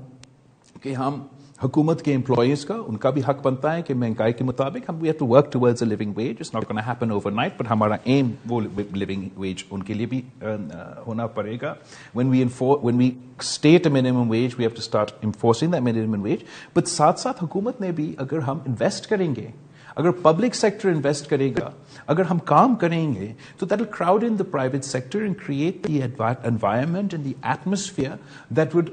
कि हम हुकूमत के एम्प्लॉयज़ का उनका भी हक बनता है कि महंगाई के मुताबिक हम we have to work towards a living wage it's not gonna happen overnight but हमारा एम वो लिविंग वेज उनके लिए भी uh, uh, होना पड़ेगा when we when we state a minimum wage we have to start enforcing the minimum wage but साथ साथ हुकूमत ने भी अगर हम इन्वेस्ट करेंगे अगर पब्लिक सेक्टर इन्वेस्ट करेगा अगर हम काम करेंगे तो that will crowd in the private sector and create the environment and the atmosphere that would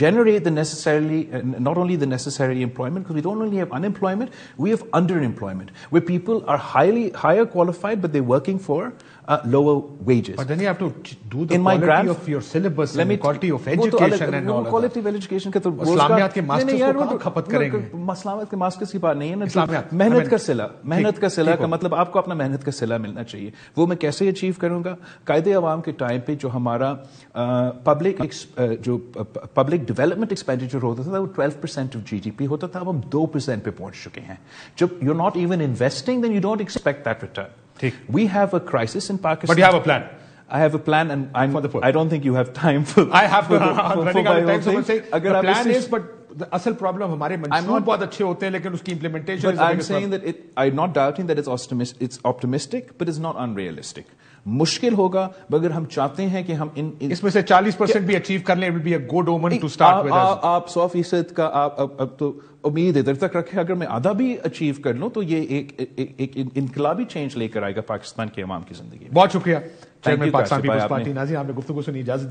generate the necessarily uh, not only the necessary employment because we don't only have unemployment we have underemployment where people are highly higher qualified but they're working for uh, lower wages. But then you have to do the In quality graph, of your syllabus and the quality of education and all quality of education के तो इस्लामियात तो के masters को कहां खपत करेंगे इस्लामियात के masters की बात नहीं है तो ना मेहनत का सिला मेहनत का सिला का मतलब आपको अपना मेहनत का सिला मिलना चाहिए वो मैं कैसे अचीव करूंगा कायदे अवाम के टाइम पे जो हमारा पब्लिक uh, uh, जो पब्लिक डेवलपमेंट एक्सपेंडिचर होता था वो ट्वेल्व परसेंट ऑफ जीडीपी होता था अब हम दो परसेंट पे पहुंच चुके हैं जब you not even investing then you don't expect that return We have a crisis in Pakistan. But you have a plan. I have a plan, and I'm, I don't think you have time for. I have for, I'm for, running for out of time. Someone saying the plan is, but the असल problem हमारे मंसूब बहुत अच्छे होते हैं लेकिन उसकी implementation. But I'm saying that it, I'm not doubting that it's optimistic, it's optimistic, but it's not unrealistic. मुश्किल होगा मगर हम चाहते हैं कि हम इन, इन इसमें से 40 परसेंट भी अचीव कर लें will be a good omen to start with आप 100 फीसद का आप अब, अब तो उम्मीद इधर तक रखे अगर मैं आधा भी अचीव कर लूं तो ये एक एक, एक इनकलाबी चेंज लेकर आएगा पाकिस्तान के अवाम की जिंदगी बहुत शुक्रिया चेयरमैन पाकिस्तान पीपल्स पार्टी नाजी आपने गुफ्तु सुनी इजाजत